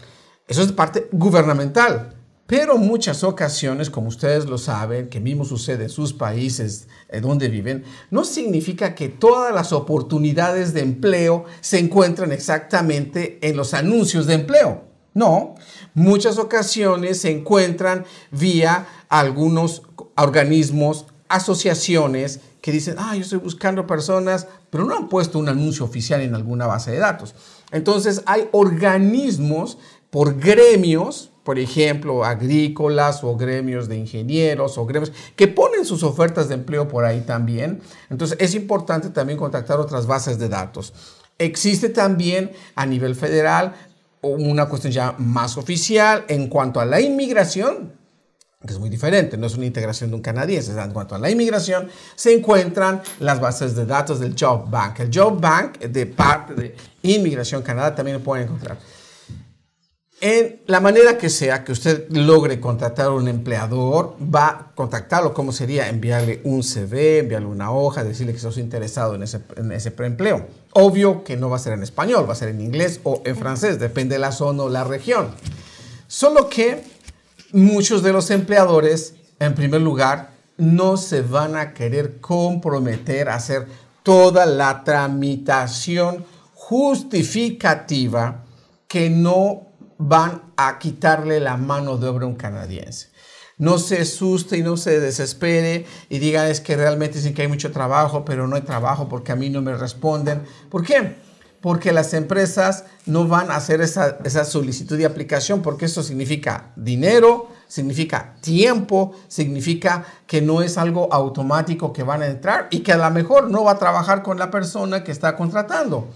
eso es parte gubernamental. Pero muchas ocasiones, como ustedes lo saben, que mismo sucede en sus países eh, donde viven, no significa que todas las oportunidades de empleo se encuentran exactamente en los anuncios de empleo. No, muchas ocasiones se encuentran vía algunos organismos, asociaciones que dicen, ah, yo estoy buscando personas, pero no han puesto un anuncio oficial en alguna base de datos. Entonces hay organismos por gremios, por ejemplo, agrícolas o gremios de ingenieros o gremios que ponen sus ofertas de empleo por ahí también. Entonces es importante también contactar otras bases de datos. Existe también a nivel federal una cuestión ya más oficial en cuanto a la inmigración que es muy diferente, no es una integración de un canadiense. En cuanto a la inmigración, se encuentran las bases de datos del Job Bank. El Job Bank de parte de Inmigración Canadá también lo pueden encontrar. En la manera que sea que usted logre contratar a un empleador, va a contactarlo. ¿Cómo sería? Enviarle un CV, enviarle una hoja, decirle que estás interesado en ese, en ese preempleo. Obvio que no va a ser en español, va a ser en inglés o en francés, depende de la zona o la región. Solo que muchos de los empleadores, en primer lugar, no se van a querer comprometer a hacer toda la tramitación justificativa que no van a quitarle la mano de obra a un canadiense. No se asuste y no se desespere y diga es que realmente dicen que hay mucho trabajo, pero no hay trabajo porque a mí no me responden. ¿Por qué? porque las empresas no van a hacer esa, solicitud de aplicación, porque eso significa dinero, significa tiempo, significa que no es algo automático que van a entrar y que a lo mejor no va a trabajar con la persona que está contratando.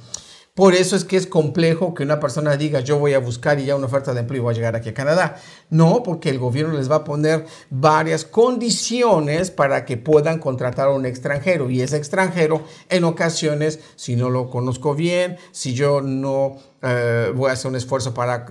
Por eso es que es complejo que una persona diga yo voy a buscar y ya una oferta de empleo y voy a llegar aquí a Canadá. No, porque el gobierno les va a poner varias condiciones para que puedan contratar a un extranjero. Y ese extranjero en ocasiones, si no lo conozco bien, si yo no eh, voy a hacer un esfuerzo para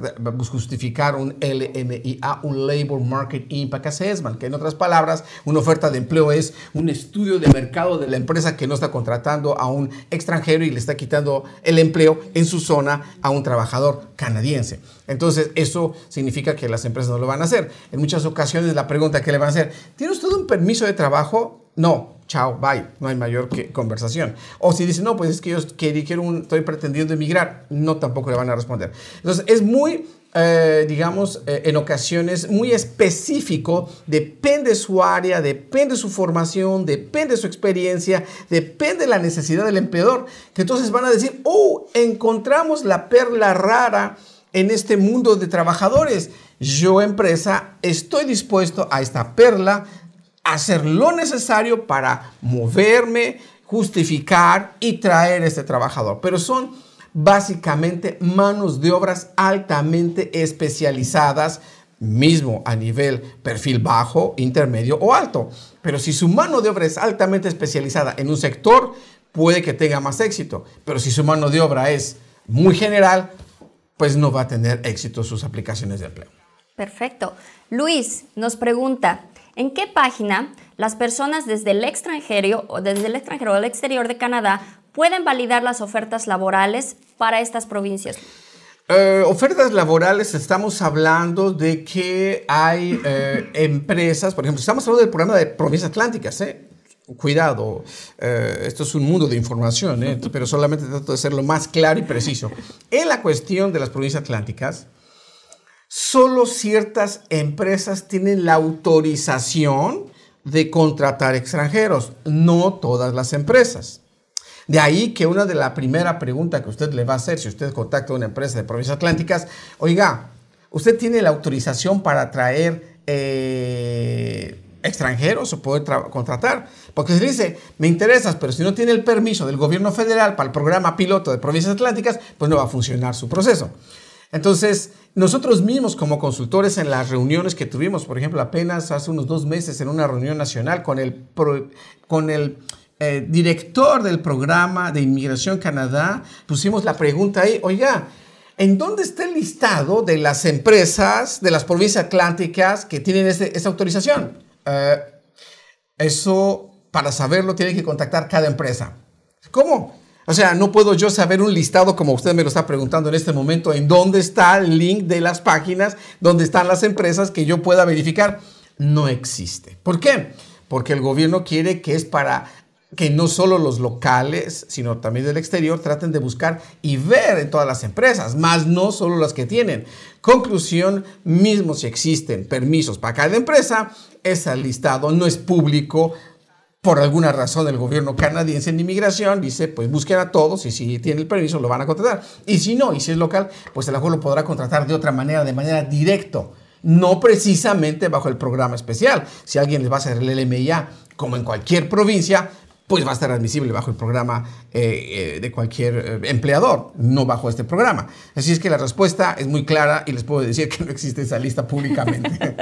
justificar un LMIA, un Labor Market Impact Assessment, que en otras palabras, una oferta de empleo es un estudio de mercado de la empresa que no está contratando a un extranjero y le está quitando el empleo en su zona a un trabajador canadiense. Entonces, eso significa que las empresas no lo van a hacer. En muchas ocasiones la pregunta que le van a hacer, ¿tiene usted un permiso de trabajo? No, chao, bye, no hay mayor que conversación. O si dicen, no, pues es que yo que dijeron estoy pretendiendo emigrar, no, tampoco le van a responder. Entonces, es muy, eh, digamos, eh, en ocasiones muy específico, depende su área, depende su formación, depende su experiencia, depende la necesidad del empleador, que entonces van a decir, oh, encontramos la perla rara en este mundo de trabajadores. Yo, empresa, estoy dispuesto a esta perla hacer lo necesario para moverme, justificar y traer este trabajador. Pero son básicamente manos de obras altamente especializadas, mismo a nivel perfil bajo, intermedio o alto. Pero si su mano de obra es altamente especializada en un sector, puede que tenga más éxito. Pero si su mano de obra es muy general, pues no va a tener éxito sus aplicaciones de empleo. Perfecto. Luis nos pregunta, en qué página las personas desde el extranjero o desde el extranjero o el exterior de Canadá pueden validar las ofertas laborales para estas provincias. Eh, ofertas laborales, estamos hablando de que hay eh, empresas, por ejemplo, estamos hablando del programa de provincias atlánticas, ¿eh? Cuidado, esto es un mundo de información, pero solamente trato de ser lo más claro y preciso. En la cuestión de las provincias atlánticas, solo ciertas empresas tienen la autorización de contratar extranjeros, no todas las empresas. De ahí que una de las primeras preguntas que usted le va a hacer si usted contacta a una empresa de provincias atlánticas, oiga, ¿usted tiene la autorización para traer eh, extranjeros o poder contratar? Porque se dice, me interesas, pero si no tiene el permiso del gobierno federal para el programa piloto de provincias atlánticas, pues no va a funcionar su proceso. Entonces, nosotros mismos como consultores en las reuniones que tuvimos, por ejemplo, apenas hace unos dos meses en una reunión nacional con el, con el eh, director del programa de Inmigración Canadá, pusimos la pregunta ahí, oiga, ¿en dónde está el listado de las empresas de las provincias atlánticas que tienen esa este, autorización? Eh, eso, para saberlo, tiene que contactar cada empresa. ¿Cómo? O sea, no puedo yo saber un listado como usted me lo está preguntando en este momento, en dónde está el link de las páginas, dónde están las empresas que yo pueda verificar. No existe. ¿Por qué? Porque el gobierno quiere que es para que no solo los locales, sino también del exterior traten de buscar y ver en todas las empresas, más no solo las que tienen. Conclusión, mismo si existen permisos para cada empresa, ese listado no es público por alguna razón el gobierno canadiense en inmigración dice, pues busquen a todos y si tiene el permiso lo van a contratar. Y si no, y si es local, pues el lo podrá contratar de otra manera, de manera directo, no precisamente bajo el programa especial. Si alguien les va a hacer el LMIA, como en cualquier provincia, pues va a estar admisible bajo el programa eh, eh, de cualquier eh, empleador, no bajo este programa. Así es que la respuesta es muy clara y les puedo decir que no existe esa lista públicamente.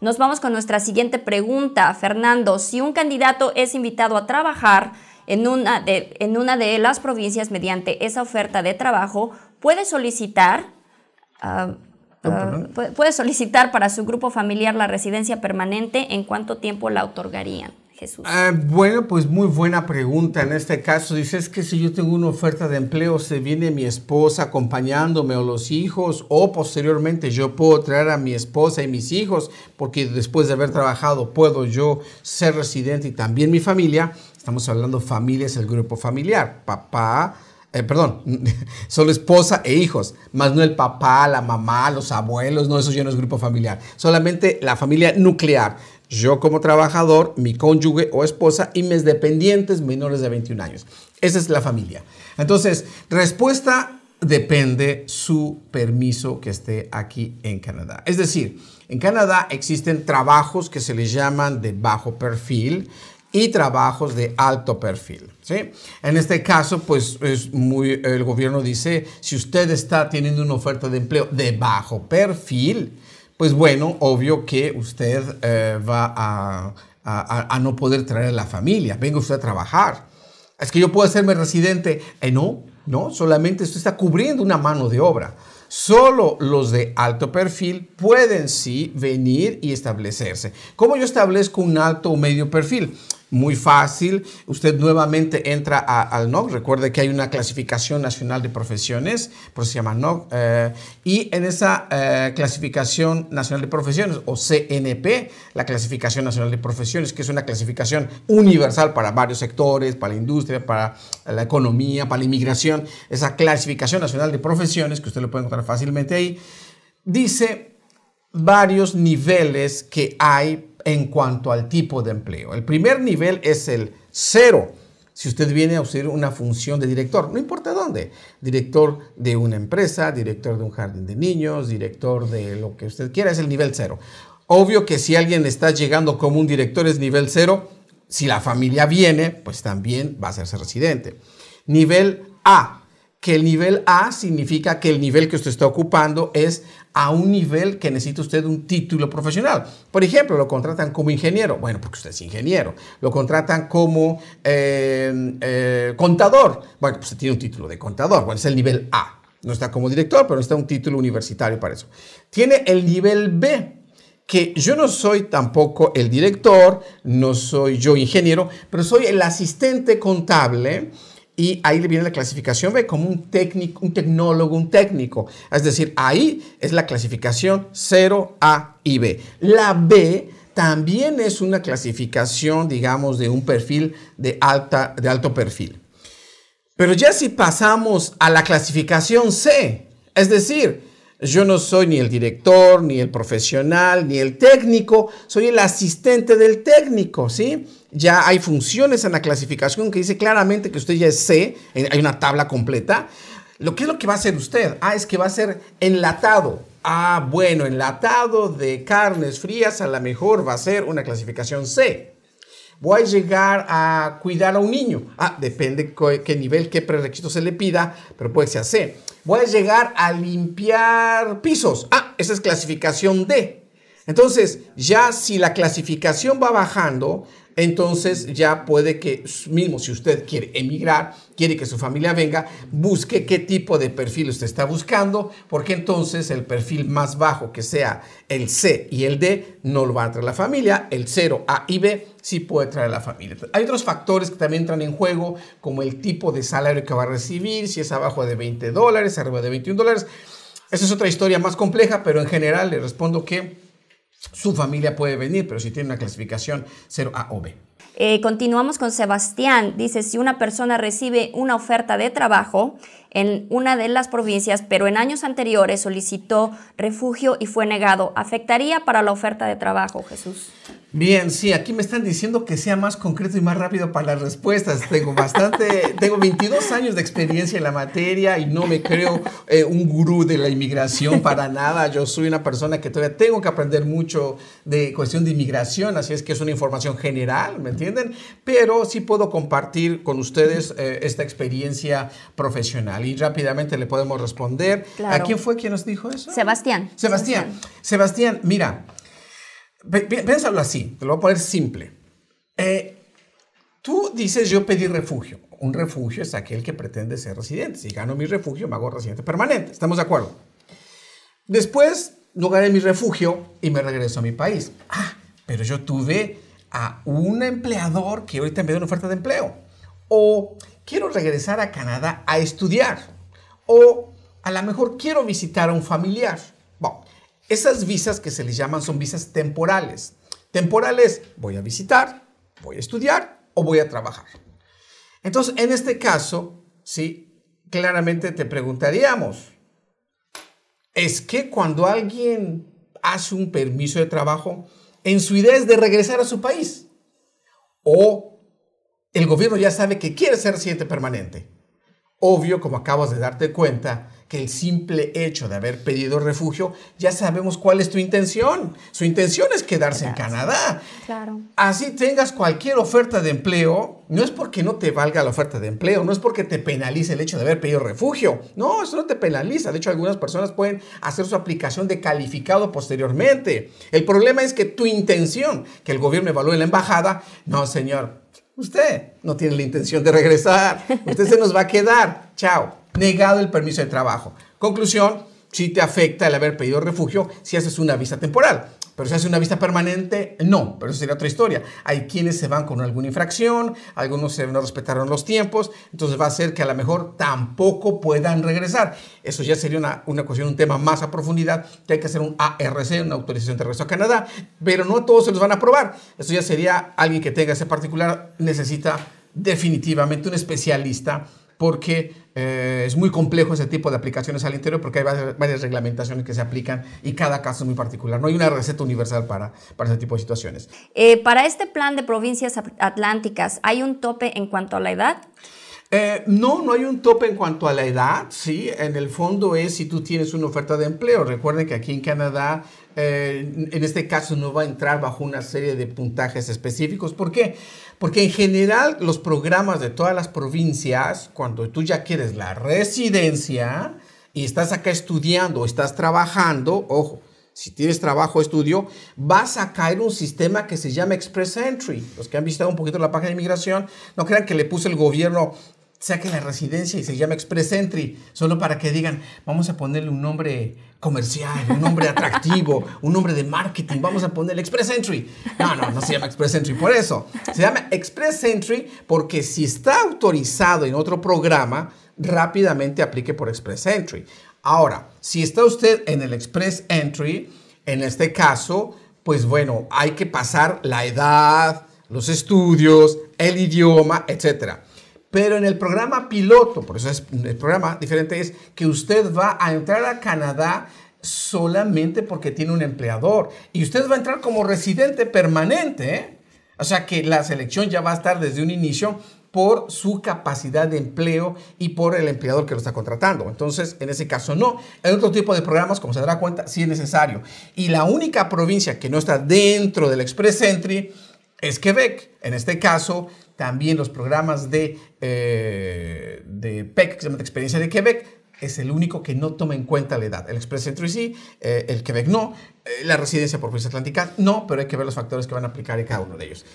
Nos vamos con nuestra siguiente pregunta, Fernando. Si un candidato es invitado a trabajar en una de, en una de las provincias mediante esa oferta de trabajo, puede solicitar... Ah, oh, ah, puede solicitar para su grupo familiar la residencia permanente en cuánto tiempo la otorgarían. Ah, bueno, pues muy buena pregunta. En este caso, dices que si yo tengo una oferta de empleo, se viene mi esposa acompañándome o los hijos, o posteriormente yo puedo traer a mi esposa y mis hijos, porque después de haber trabajado puedo yo ser residente y también mi familia. Estamos hablando familias, el grupo familiar, papá, eh, perdón, solo esposa e hijos, más no el papá, la mamá, los abuelos, no, eso ya no es grupo familiar, solamente la familia nuclear yo como trabajador, mi cónyuge o esposa y mis dependientes menores de 21 años. Esa es la familia. Entonces, respuesta depende su permiso que esté aquí en Canadá. Es decir, en Canadá existen trabajos que se les llaman de bajo perfil y trabajos de alto perfil. ¿sí? En este caso, pues es muy, el gobierno dice, si usted está teniendo una oferta de empleo de bajo perfil, pues bueno, obvio que usted eh, va a, no poder traer a la familia. Venga usted a trabajar. Es que yo puedo hacerme residente. Eh, no, no, solamente usted está cubriendo una mano de obra. Solo los de alto perfil pueden sí venir y establecerse. ¿Cómo yo establezco un alto o medio perfil? muy fácil. Usted nuevamente entra al NOC. Recuerde que hay una clasificación nacional de profesiones, por eso se llama NOC. Eh, y en esa eh, clasificación nacional de profesiones, o CNP, la clasificación nacional de profesiones, que es una clasificación universal para varios sectores, para la industria, para la economía, para la inmigración, esa clasificación nacional de profesiones, que usted lo puede encontrar fácilmente ahí, dice varios niveles que hay en cuanto al tipo de empleo. El primer nivel es el cero. Si usted viene a usar una función de director, no importa dónde, director de una empresa, director de un jardín de niños, director de lo que usted quiera, es el nivel cero. Obvio que si alguien está llegando como un director es nivel cero, si la familia viene, pues también va a hacerse residente. Nivel A, que el nivel A significa que el nivel que usted está ocupando es a un nivel que necesita usted un título profesional. Por ejemplo, lo contratan como ingeniero, bueno, porque usted es ingeniero. Lo contratan como em, eh, contador, bueno, pues tiene un título de contador, bueno, es el nivel A. No está como director, pero está un título universitario para eso. Tiene el nivel B, que yo no soy tampoco el director, no soy yo ingeniero, pero soy el asistente contable y ahí viene la clasificación B como un técnico, un tecnólogo, un técnico. Es decir, ahí es la clasificación 0, A y B. La B también es una clasificación, digamos, de un perfil de, alta, de alto perfil. Pero ya si pasamos a la clasificación C, es decir, yo no soy ni el director, ni el profesional, ni el técnico, soy el asistente del técnico, ¿sí? Ya hay funciones en la clasificación que dice claramente que usted ya es C, hay una tabla completa. Lo que es lo que va a hacer usted? Ah, es que va a ser enlatado. Ah, bueno, enlatado de carnes frías a lo mejor va a ser una clasificación C voy a llegar a cuidar a un niño. Ah, depende qué nivel, qué prerequisito se le pida, pero puede ser C. Voy a llegar a limpiar pisos. Ah, esa es clasificación D. Entonces, ya si la clasificación va bajando, entonces ya puede que mismo si usted quiere emigrar, quiere que su familia venga, busque qué tipo de perfil usted está buscando, porque entonces el perfil más bajo que sea el C y el D no lo va a traer la familia, el 0, A y B sí puede traer la familia. Hay otros factores que también entran en juego, como el tipo de salario que va a recibir, si es abajo de 20 dólares, arriba de 21 dólares. Esa es otra historia más compleja, pero en general le respondo que su familia puede venir, pero si tiene una clasificación 0A o B. Eh, continuamos con Sebastián. Dice, si una persona recibe una oferta de trabajo en una de las provincias, pero en años anteriores solicitó refugio y fue negado, ¿afectaría para la oferta de trabajo, Jesús? Bien, sí, aquí me están diciendo que sea más concreto y más rápido para las respuestas. Tengo bastante, tengo 22 años de experiencia en la materia y no me creo eh, un gurú de la inmigración para nada. Yo soy una persona que todavía tengo que aprender mucho de cuestión de inmigración, así es que es una información general, ¿me entienden? Pero sí puedo compartir con ustedes eh, esta experiencia profesional y rápidamente le podemos responder. ¿A quién fue quien nos dijo eso? Sebastián. Sebastián, Sebastián mira piénsalo así, te lo voy a poner simple. Eh, tú dices yo pedí refugio. Un refugio es aquel que pretende ser residente. Si gano mi refugio, me hago residente permanente. ¿Estamos de acuerdo? Después no gané mi refugio y me regreso a mi país. Ah, pero yo tuve a un empleador que ahorita me dio una oferta de empleo. O quiero regresar a Canadá a estudiar. O a lo mejor quiero visitar a un familiar. Esas visas que se les llaman son visas temporales. Temporales, voy a visitar, voy a estudiar o voy a trabajar. Entonces, en este caso, sí, claramente te preguntaríamos, es que cuando alguien hace un permiso de trabajo, en su idea es de regresar a su país. O el gobierno ya sabe que quiere ser residente permanente. Obvio, como acabas de darte cuenta, que el simple hecho de haber pedido refugio, ya sabemos cuál es tu intención. Su intención es quedarse en Canadá. Claro. Así tengas cualquier oferta de empleo, no es porque no te valga la oferta de empleo, no es porque te penalice el hecho de haber pedido refugio. No, eso no te penaliza. De hecho, algunas personas pueden hacer su aplicación de calificado posteriormente. El problema es que tu intención, que el gobierno evalúe en la embajada, no, señor, usted no tiene la intención de regresar. Usted se nos va a quedar. Chao negado el permiso de trabajo. Conclusión, si te afecta el haber pedido refugio si haces una vista temporal. Pero si haces una vista permanente, no, pero eso sería otra historia. Hay quienes se van con alguna infracción, algunos no respetaron los tiempos, entonces va a ser que a lo mejor tampoco puedan regresar. Eso ya sería una, una cuestión, un tema más a profundidad, que hay que hacer un ARC, una autorización de regreso a Canadá, pero no todos se los van a aprobar. Eso ya sería alguien que tenga ese particular, necesita definitivamente un especialista porque eh, es muy complejo ese tipo de aplicaciones al interior porque hay varias, reglamentaciones que se aplican y cada caso es muy particular. No hay una receta universal para, ese tipo de situaciones. Eh, para este plan de provincias atlánticas, ¿hay un tope en cuanto a la edad? Eh, no, no hay un tope en cuanto a la edad, ¿sí? En el fondo es si tú tienes una oferta de empleo. Recuerden que aquí en Canadá, eh, en este caso, no va a entrar bajo una serie de puntajes específicos. ¿Por qué? Porque en general los programas de todas las provincias, cuando tú ya quieres la residencia y estás acá estudiando o estás trabajando, ojo, si tienes trabajo, estudio, vas a caer un sistema que se llama Express Entry. Los que han visitado un poquito la página de inmigración, no crean que le puse el gobierno saquen la residencia y se llama Express Entry, solo para que digan, vamos a ponerle un nombre comercial, un nombre atractivo, un nombre de marketing, vamos a ponerle Express Entry. No, no, no se llama Express Entry por eso. Se llama Express Entry porque si está autorizado en otro programa, rápidamente aplique por Express Entry. Ahora, si está usted en el Express Entry, en este caso, pues bueno, hay que pasar la edad, los estudios, el idioma, etcétera. Pero en el programa piloto, por eso es el programa diferente, es que usted va a entrar a Canadá solamente porque tiene un empleador. Y usted va a entrar como residente permanente. ¿eh? O sea que la selección ya va a estar desde un inicio por su capacidad de empleo y por el empleador que lo está contratando. Entonces, en ese caso no. En otro tipo de programas, como se dará cuenta, sí es necesario. Y la única provincia que no está dentro del Express Entry es Quebec. En este caso, también los programas de, eh, de PEC, que se llama Experiencia de Quebec, es el único que no toma en cuenta la edad. El Express Entry sí, eh, el Quebec no, eh, la residencia por Provincia Atlántica no, pero hay que ver los factores que van a aplicar en cada uno de ellos.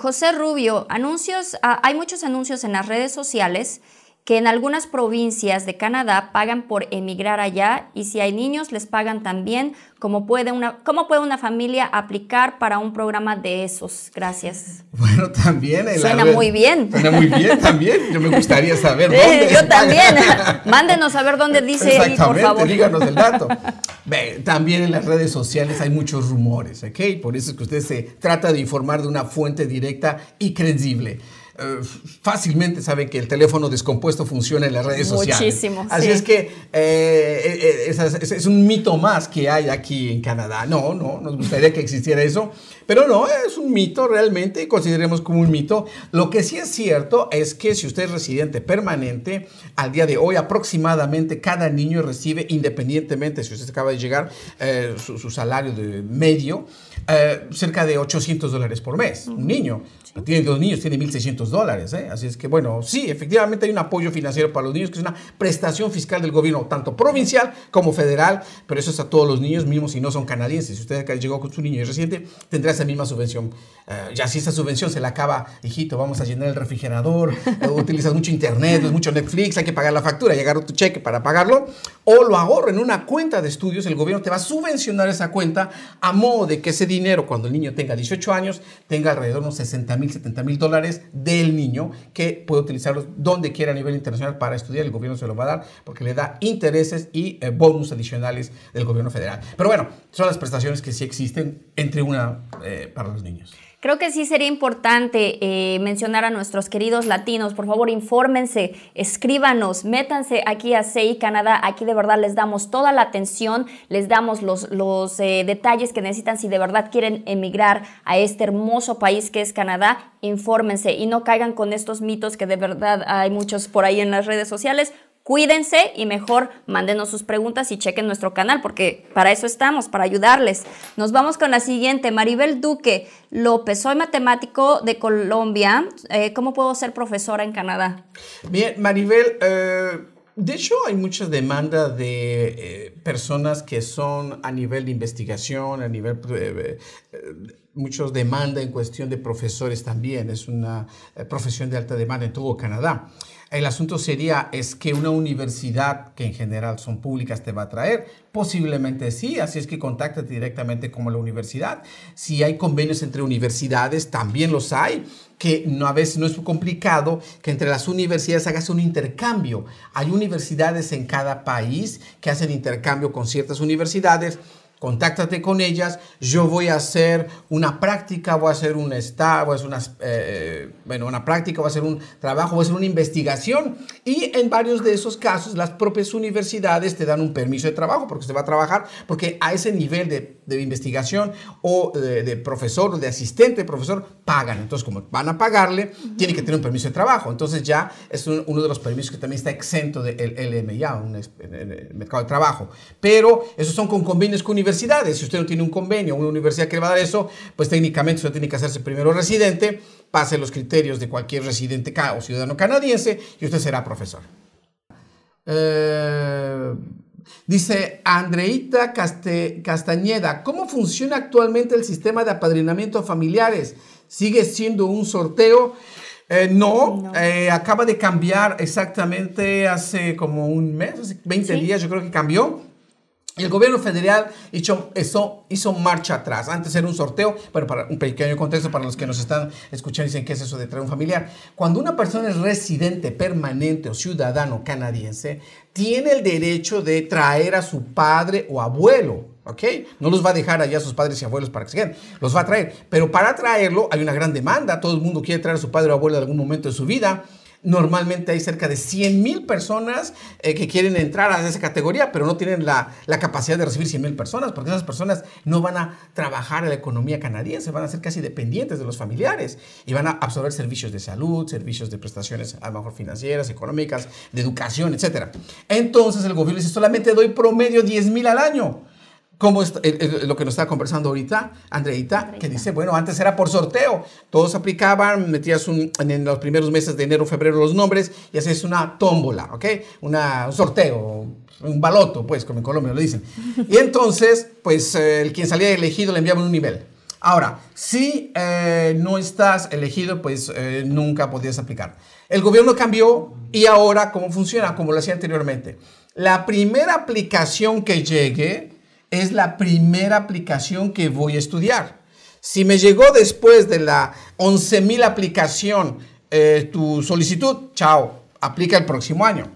José Rubio, anuncios, ah, hay muchos anuncios en las redes sociales que en algunas provincias de Canadá pagan por emigrar allá y si hay niños les pagan también. ¿Cómo puede una, puede una familia aplicar para un programa de esos? Gracias. Bueno, también. suena muy bien. Suena muy bien también. Yo me gustaría saber eh, dónde. Yo también. Mándenos a ver dónde dice por favor. díganos el dato. También en las redes sociales hay muchos rumores, ¿ok? Por eso es que usted se trata de informar de una fuente directa y creíble. Eh, fácilmente saben que el teléfono descompuesto funciona en las redes sociales. Muchísimo. Así es que eh, eh, es, un mito más que hay aquí en Canadá. No, no, nos gustaría que existiera eso, pero no, es un mito realmente, consideremos como un mito. Lo que sí es cierto es que si usted es residente permanente, al día de hoy aproximadamente cada niño recibe, independientemente si usted acaba de llegar, su, su, salario de medio, cerca de 800 dólares por mes, un niño. Tiene dos niños, tiene 1.600 dólares. ¿eh? Así es que, bueno, sí, efectivamente hay un apoyo financiero para los niños, que es una prestación fiscal del gobierno, tanto provincial como federal, pero eso es a todos los niños, mismos si no son canadienses. Si usted acá llegó con su niño y reciente, tendrá esa misma subvención. Eh, ya si esa subvención se la acaba, hijito, vamos a llenar el refrigerador, eh, utilizas mucho internet, mucho Netflix, hay que pagar la factura, llegar otro tu cheque para pagarlo, o lo ahorro en una cuenta de estudios, el gobierno te va a subvencionar esa cuenta a modo de que ese dinero, cuando el niño tenga 18 años, tenga alrededor de unos 60 mil, 70 mil dólares del niño que puede utilizarlos donde quiera a nivel internacional para estudiar. El gobierno se lo va a dar porque le da intereses y eh, bonus adicionales del gobierno federal. Pero bueno, son las prestaciones que sí existen entre una eh, para los niños. Creo que sí sería importante eh, mencionar a nuestros queridos latinos. Por favor, infórmense, escríbanos, métanse aquí a CI Canadá. Aquí de verdad les damos toda la atención, les damos los, eh, detalles que necesitan si de verdad quieren emigrar a este hermoso país que es Canadá. Infórmense y no caigan con estos mitos que de verdad hay muchos por ahí en las redes sociales. Cuídense y mejor mándenos sus preguntas y chequen nuestro canal porque para eso estamos, para ayudarles. Nos vamos con la siguiente. Maribel Duque López, soy matemático de Colombia. Eh, ¿Cómo puedo ser profesora en Canadá? Bien, Maribel, eh, de hecho hay muchas demandas de eh, personas que son a nivel de investigación, a nivel muchos demanda en cuestión de profesores también. Es una profesión de alta demanda en todo Canadá. El asunto sería, ¿es que una universidad, que en general son públicas, te va a traer? Posiblemente sí, así es que contacta directamente con la universidad. Si hay convenios entre universidades, también los hay, que no, a veces no es complicado que entre las universidades hagas un intercambio. Hay universidades en cada país que hacen intercambio con ciertas universidades contáctate con ellas, yo voy a hacer una práctica, voy a hacer un estado, voy a hacer una, eh, eh, bueno, una práctica, voy a hacer un trabajo, voy a hacer una investigación y en varios de esos casos las propias universidades te dan un permiso de trabajo porque se va a trabajar, porque a ese nivel de de investigación o eh, de, profesor o de asistente de profesor pagan. Entonces, como van a pagarle, tiene que tener un permiso de trabajo. Entonces, ya es uno de los permisos que también está exento del LMIA, un, el mercado de trabajo. Pero esos son con convenios con universidades. Si usted no tiene un convenio, una universidad que le va a dar eso, pues técnicamente usted tiene que hacerse primero residente, pase los criterios de cualquier residente o ciudadano canadiense y usted será profesor. Eh Dice Andreita Castañeda, ¿cómo funciona actualmente el sistema de apadrinamiento familiares? ¿Sigue siendo un sorteo? Eh, no, eh, acaba de cambiar exactamente hace como un mes, 20 días yo creo que cambió. El gobierno federal hizo, eso, hizo, marcha atrás. Antes era un sorteo, pero para un pequeño contexto para los que nos están escuchando y dicen qué es eso de traer un familiar. Cuando una persona es residente permanente o ciudadano canadiense, tiene el derecho de traer a su padre o abuelo, ¿ok? No los va a dejar allá a sus padres y abuelos para que se queden, los va a traer. Pero para traerlo hay una gran demanda, todo el mundo quiere traer a su padre o abuelo en algún momento de su vida Normalmente hay cerca de 100 mil personas eh, que quieren entrar a esa categoría, pero no tienen la, la capacidad de recibir 100 mil personas, porque esas personas no van a trabajar en la economía canadiense, van a ser casi dependientes de los familiares y van a absorber servicios de salud, servicios de prestaciones a lo mejor financieras, económicas, de educación, etc. Entonces el gobierno dice, solamente doy promedio 10 mil al año como eh, eh, lo que nos está conversando ahorita Andreita, que dice, bueno, antes era por sorteo, todos aplicaban, metías en los primeros meses de enero, febrero los nombres y hacías una tómbola, ¿ok? Una, un sorteo, un baloto, pues, como en Colombia lo dicen. Y entonces, pues, eh, el quien salía elegido le enviaban un nivel. Ahora, si no estás elegido, pues nunca podías aplicar. El gobierno cambió y ahora, ¿cómo funciona? Como lo hacía anteriormente. La primera aplicación que llegue, es la primera aplicación que voy a estudiar. Si me llegó después de la 11.000 aplicación eh, tu solicitud, chao, aplica el próximo año.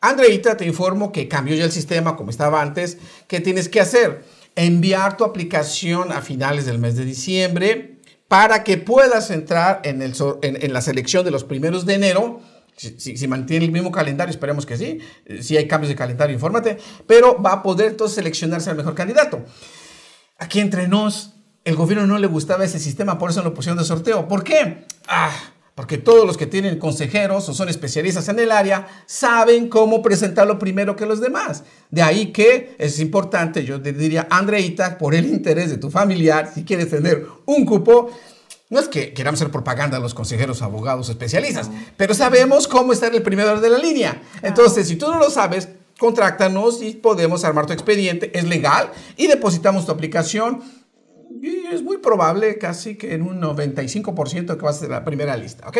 Andreita, te informo que cambió ya el sistema como estaba antes. Que tienes que hacer? Enviar tu aplicación a finales del mes de diciembre para que puedas entrar en, en la selección de los primeros de enero si, mantiene el mismo calendario, esperemos que sí. Eh, si hay cambios de calendario, infórmate. Pero va a poder entonces seleccionarse al mejor candidato. Aquí entre nos, el gobierno no le gustaba ese sistema, por eso lo pusieron de sorteo. ¿Por qué? Ah, porque todos los que tienen consejeros o son especialistas en el área saben cómo presentarlo primero que los demás. De ahí que es importante, yo te diría, Andreita, por el interés de tu familiar, si quieres tener un cupo, no es que queramos hacer propaganda los consejeros, abogados, especialistas, pero sabemos cómo estar el primer de la línea. Entonces, si tú no lo sabes, contráctanos y podemos armar tu expediente. Es legal y depositamos tu aplicación. Y es muy probable, casi que en un 95% que vas a ser la primera lista, ¿ok?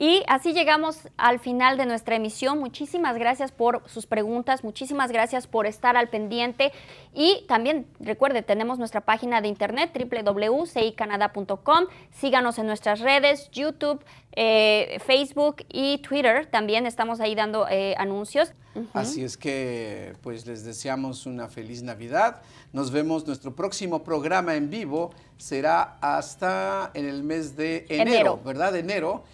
Y así llegamos al final de nuestra emisión. Muchísimas gracias por sus preguntas, muchísimas gracias por estar al pendiente y también recuerde, tenemos nuestra página de internet www.cicanada.com. Síganos en nuestras redes, YouTube, eh, Facebook y Twitter. También estamos ahí dando eh, anuncios. Así es que pues les deseamos una feliz Navidad. Nos vemos nuestro próximo programa en vivo será hasta en el mes de enero. ¿verdad? Enero.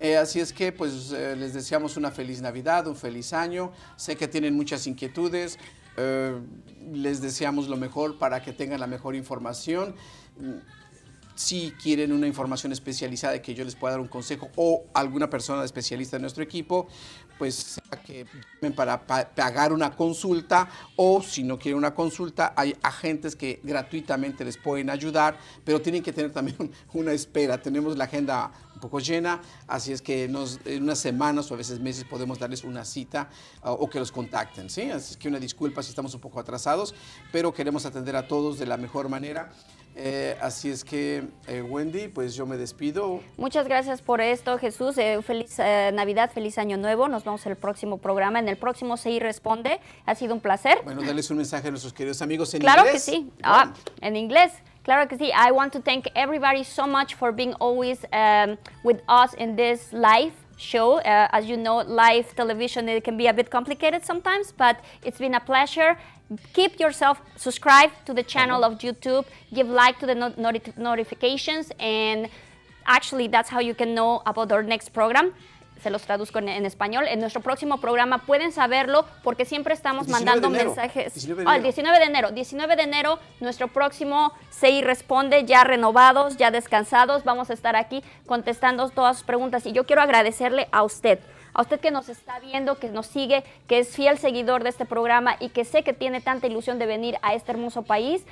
Eh, así es que pues eh, les deseamos una feliz Navidad, un feliz año. Sé que tienen muchas inquietudes. Eh, les deseamos lo mejor para que tengan la mejor información. Si quieren una información especializada que yo les pueda dar un consejo o alguna persona especialista de nuestro equipo, pues que para pagar una consulta o si no quieren una consulta, hay agentes que gratuitamente les pueden ayudar, pero tienen que tener también una espera. Tenemos la agenda un poco llena, así es que en unas semanas o a veces meses podemos darles una cita ah, o que los contacten, ¿sí? Así es que una disculpa si estamos un poco atrasados, pero queremos atender a todos de la mejor manera. Eh, así es que, eh, Wendy, pues yo me despido. Muchas gracias por esto, Jesús. Eh, feliz Navidad, feliz Año Nuevo. Nos vemos en el próximo programa. En el próximo CI Responde. Ha sido un placer. Bueno, darles un mensaje a nuestros queridos amigos en inglés. Claro que sí. Ah, en inglés. Clara Casey, I want to thank everybody so much for being always um, with us in this live show. Uh, as you know, live television, it can be a bit complicated sometimes, but it's been a pleasure. Keep yourself subscribed to the channel of YouTube, give like to the not not notifications, and actually that's how you can know about our next program. se los traduzco en, español. En nuestro próximo programa pueden saberlo porque siempre estamos mandando mensajes. Al ah, 19 de enero. 19 de enero, nuestro próximo CI Responde, ya renovados, ya descansados. Vamos a estar aquí contestando todas sus preguntas. Y yo quiero agradecerle a usted a usted que nos está viendo, que nos sigue, que es fiel seguidor de este programa y que sé que tiene tanta ilusión de venir a este hermoso país,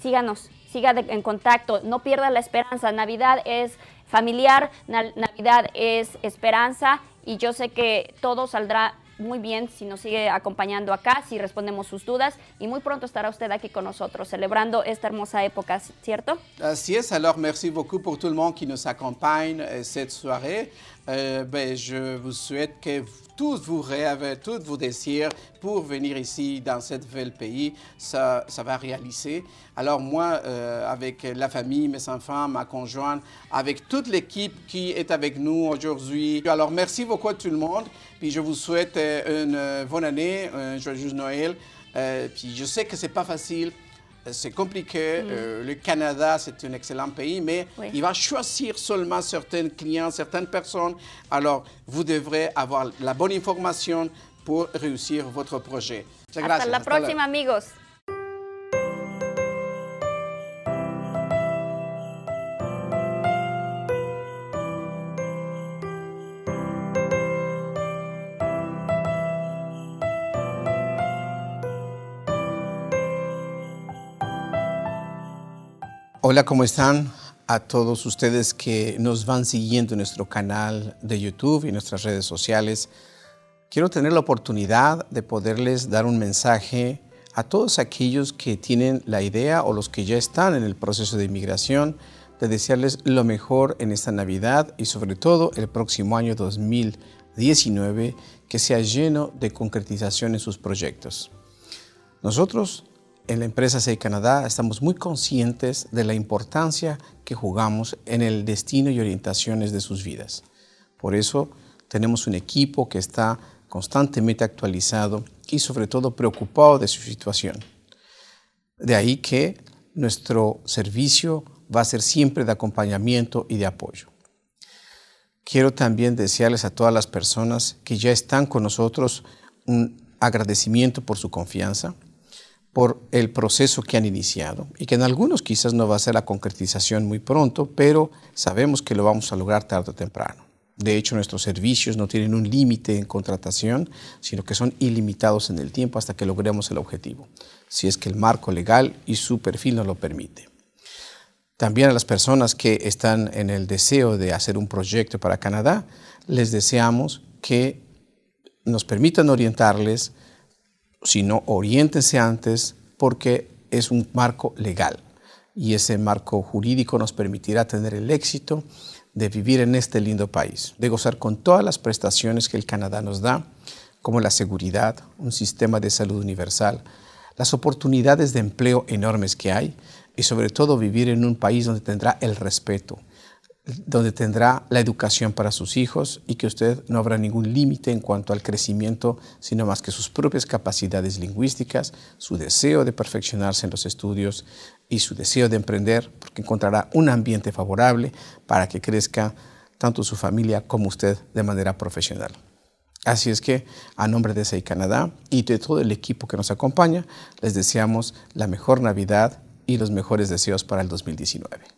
síganos, siga en contacto, no pierda la esperanza. Navidad es familiar. Navidad es esperanza y yo sé que todo saldrá muy bien si nos sigue acompañando acá, si respondemos sus dudas y muy pronto estará usted aquí con nosotros celebrando esta hermosa época, ¿cierto? Así es, alors merci beaucoup pour tout le monde qui nous accompagne eh, cette soirée. Euh, ben, je vous souhaite que tous vos rêves, tous vos désirs pour venir ici dans ce bel pays, ça, ça va réaliser. Alors moi, euh, avec la famille, mes enfants, ma conjointe, avec toute l'équipe qui est avec nous aujourd'hui. Alors merci beaucoup à tout le monde. Puis je vous souhaite euh, une bonne année, un joyeux Noël. puis je sais que c'est pas facile c'est compliqué. Mhm. Euh, le Canada, c'est un excellent pays, mais il va choisir seulement certains clients, certaines personnes. Alors, vous devrez avoir la bonne information pour réussir votre projet. Hasta la prochaine, amigos. Hola, ¿cómo están? A todos ustedes que nos van siguiendo en nuestro canal de YouTube y nuestras redes sociales. Quiero tener la oportunidad de poderles dar un mensaje a todos aquellos que tienen la idea o los que ya están en el proceso de inmigración, de desearles lo mejor en esta Navidad y sobre todo el próximo año 2019 que sea lleno de concretización en sus proyectos. Nosotros en la empresa SEI Canadá estamos muy conscientes de la importancia que jugamos en el destino y orientaciones de sus vidas. Por eso tenemos un equipo que está constantemente actualizado y sobre todo preocupado de su situación. De ahí que nuestro servicio va a ser siempre de acompañamiento y de apoyo. Quiero también desearles a todas las personas que ya están con nosotros un agradecimiento por su confianza por el proceso que han iniciado y que en algunos quizás no va a ser la concretización muy pronto, pero sabemos que lo vamos a lograr tarde o temprano. De hecho, nuestros servicios no tienen un límite en contratación, sino que son ilimitados en el tiempo hasta que logremos el objetivo, si es que el marco legal y su perfil nos lo permite. También a las personas que están en el deseo de hacer un proyecto para Canadá, les deseamos que nos permitan orientarles, sino oriéntense antes porque es un marco legal y ese marco jurídico nos permitirá tener el éxito de vivir en este lindo país, de gozar con todas las prestaciones que el Canadá nos da, como la seguridad, un sistema de salud universal, las oportunidades de empleo enormes que hay y sobre todo vivir en un país donde tendrá el respeto, donde tendrá la educación para sus hijos y que usted no habrá ningún límite en cuanto al crecimiento, sino más que sus propias capacidades lingüísticas, su deseo de perfeccionarse en los estudios y su deseo de emprender, porque encontrará un ambiente favorable para que crezca tanto su familia como usted de manera profesional. Así es que, a nombre de SEI Canadá y de todo el equipo que nos acompaña, les deseamos la mejor Navidad y los mejores deseos para el 2019.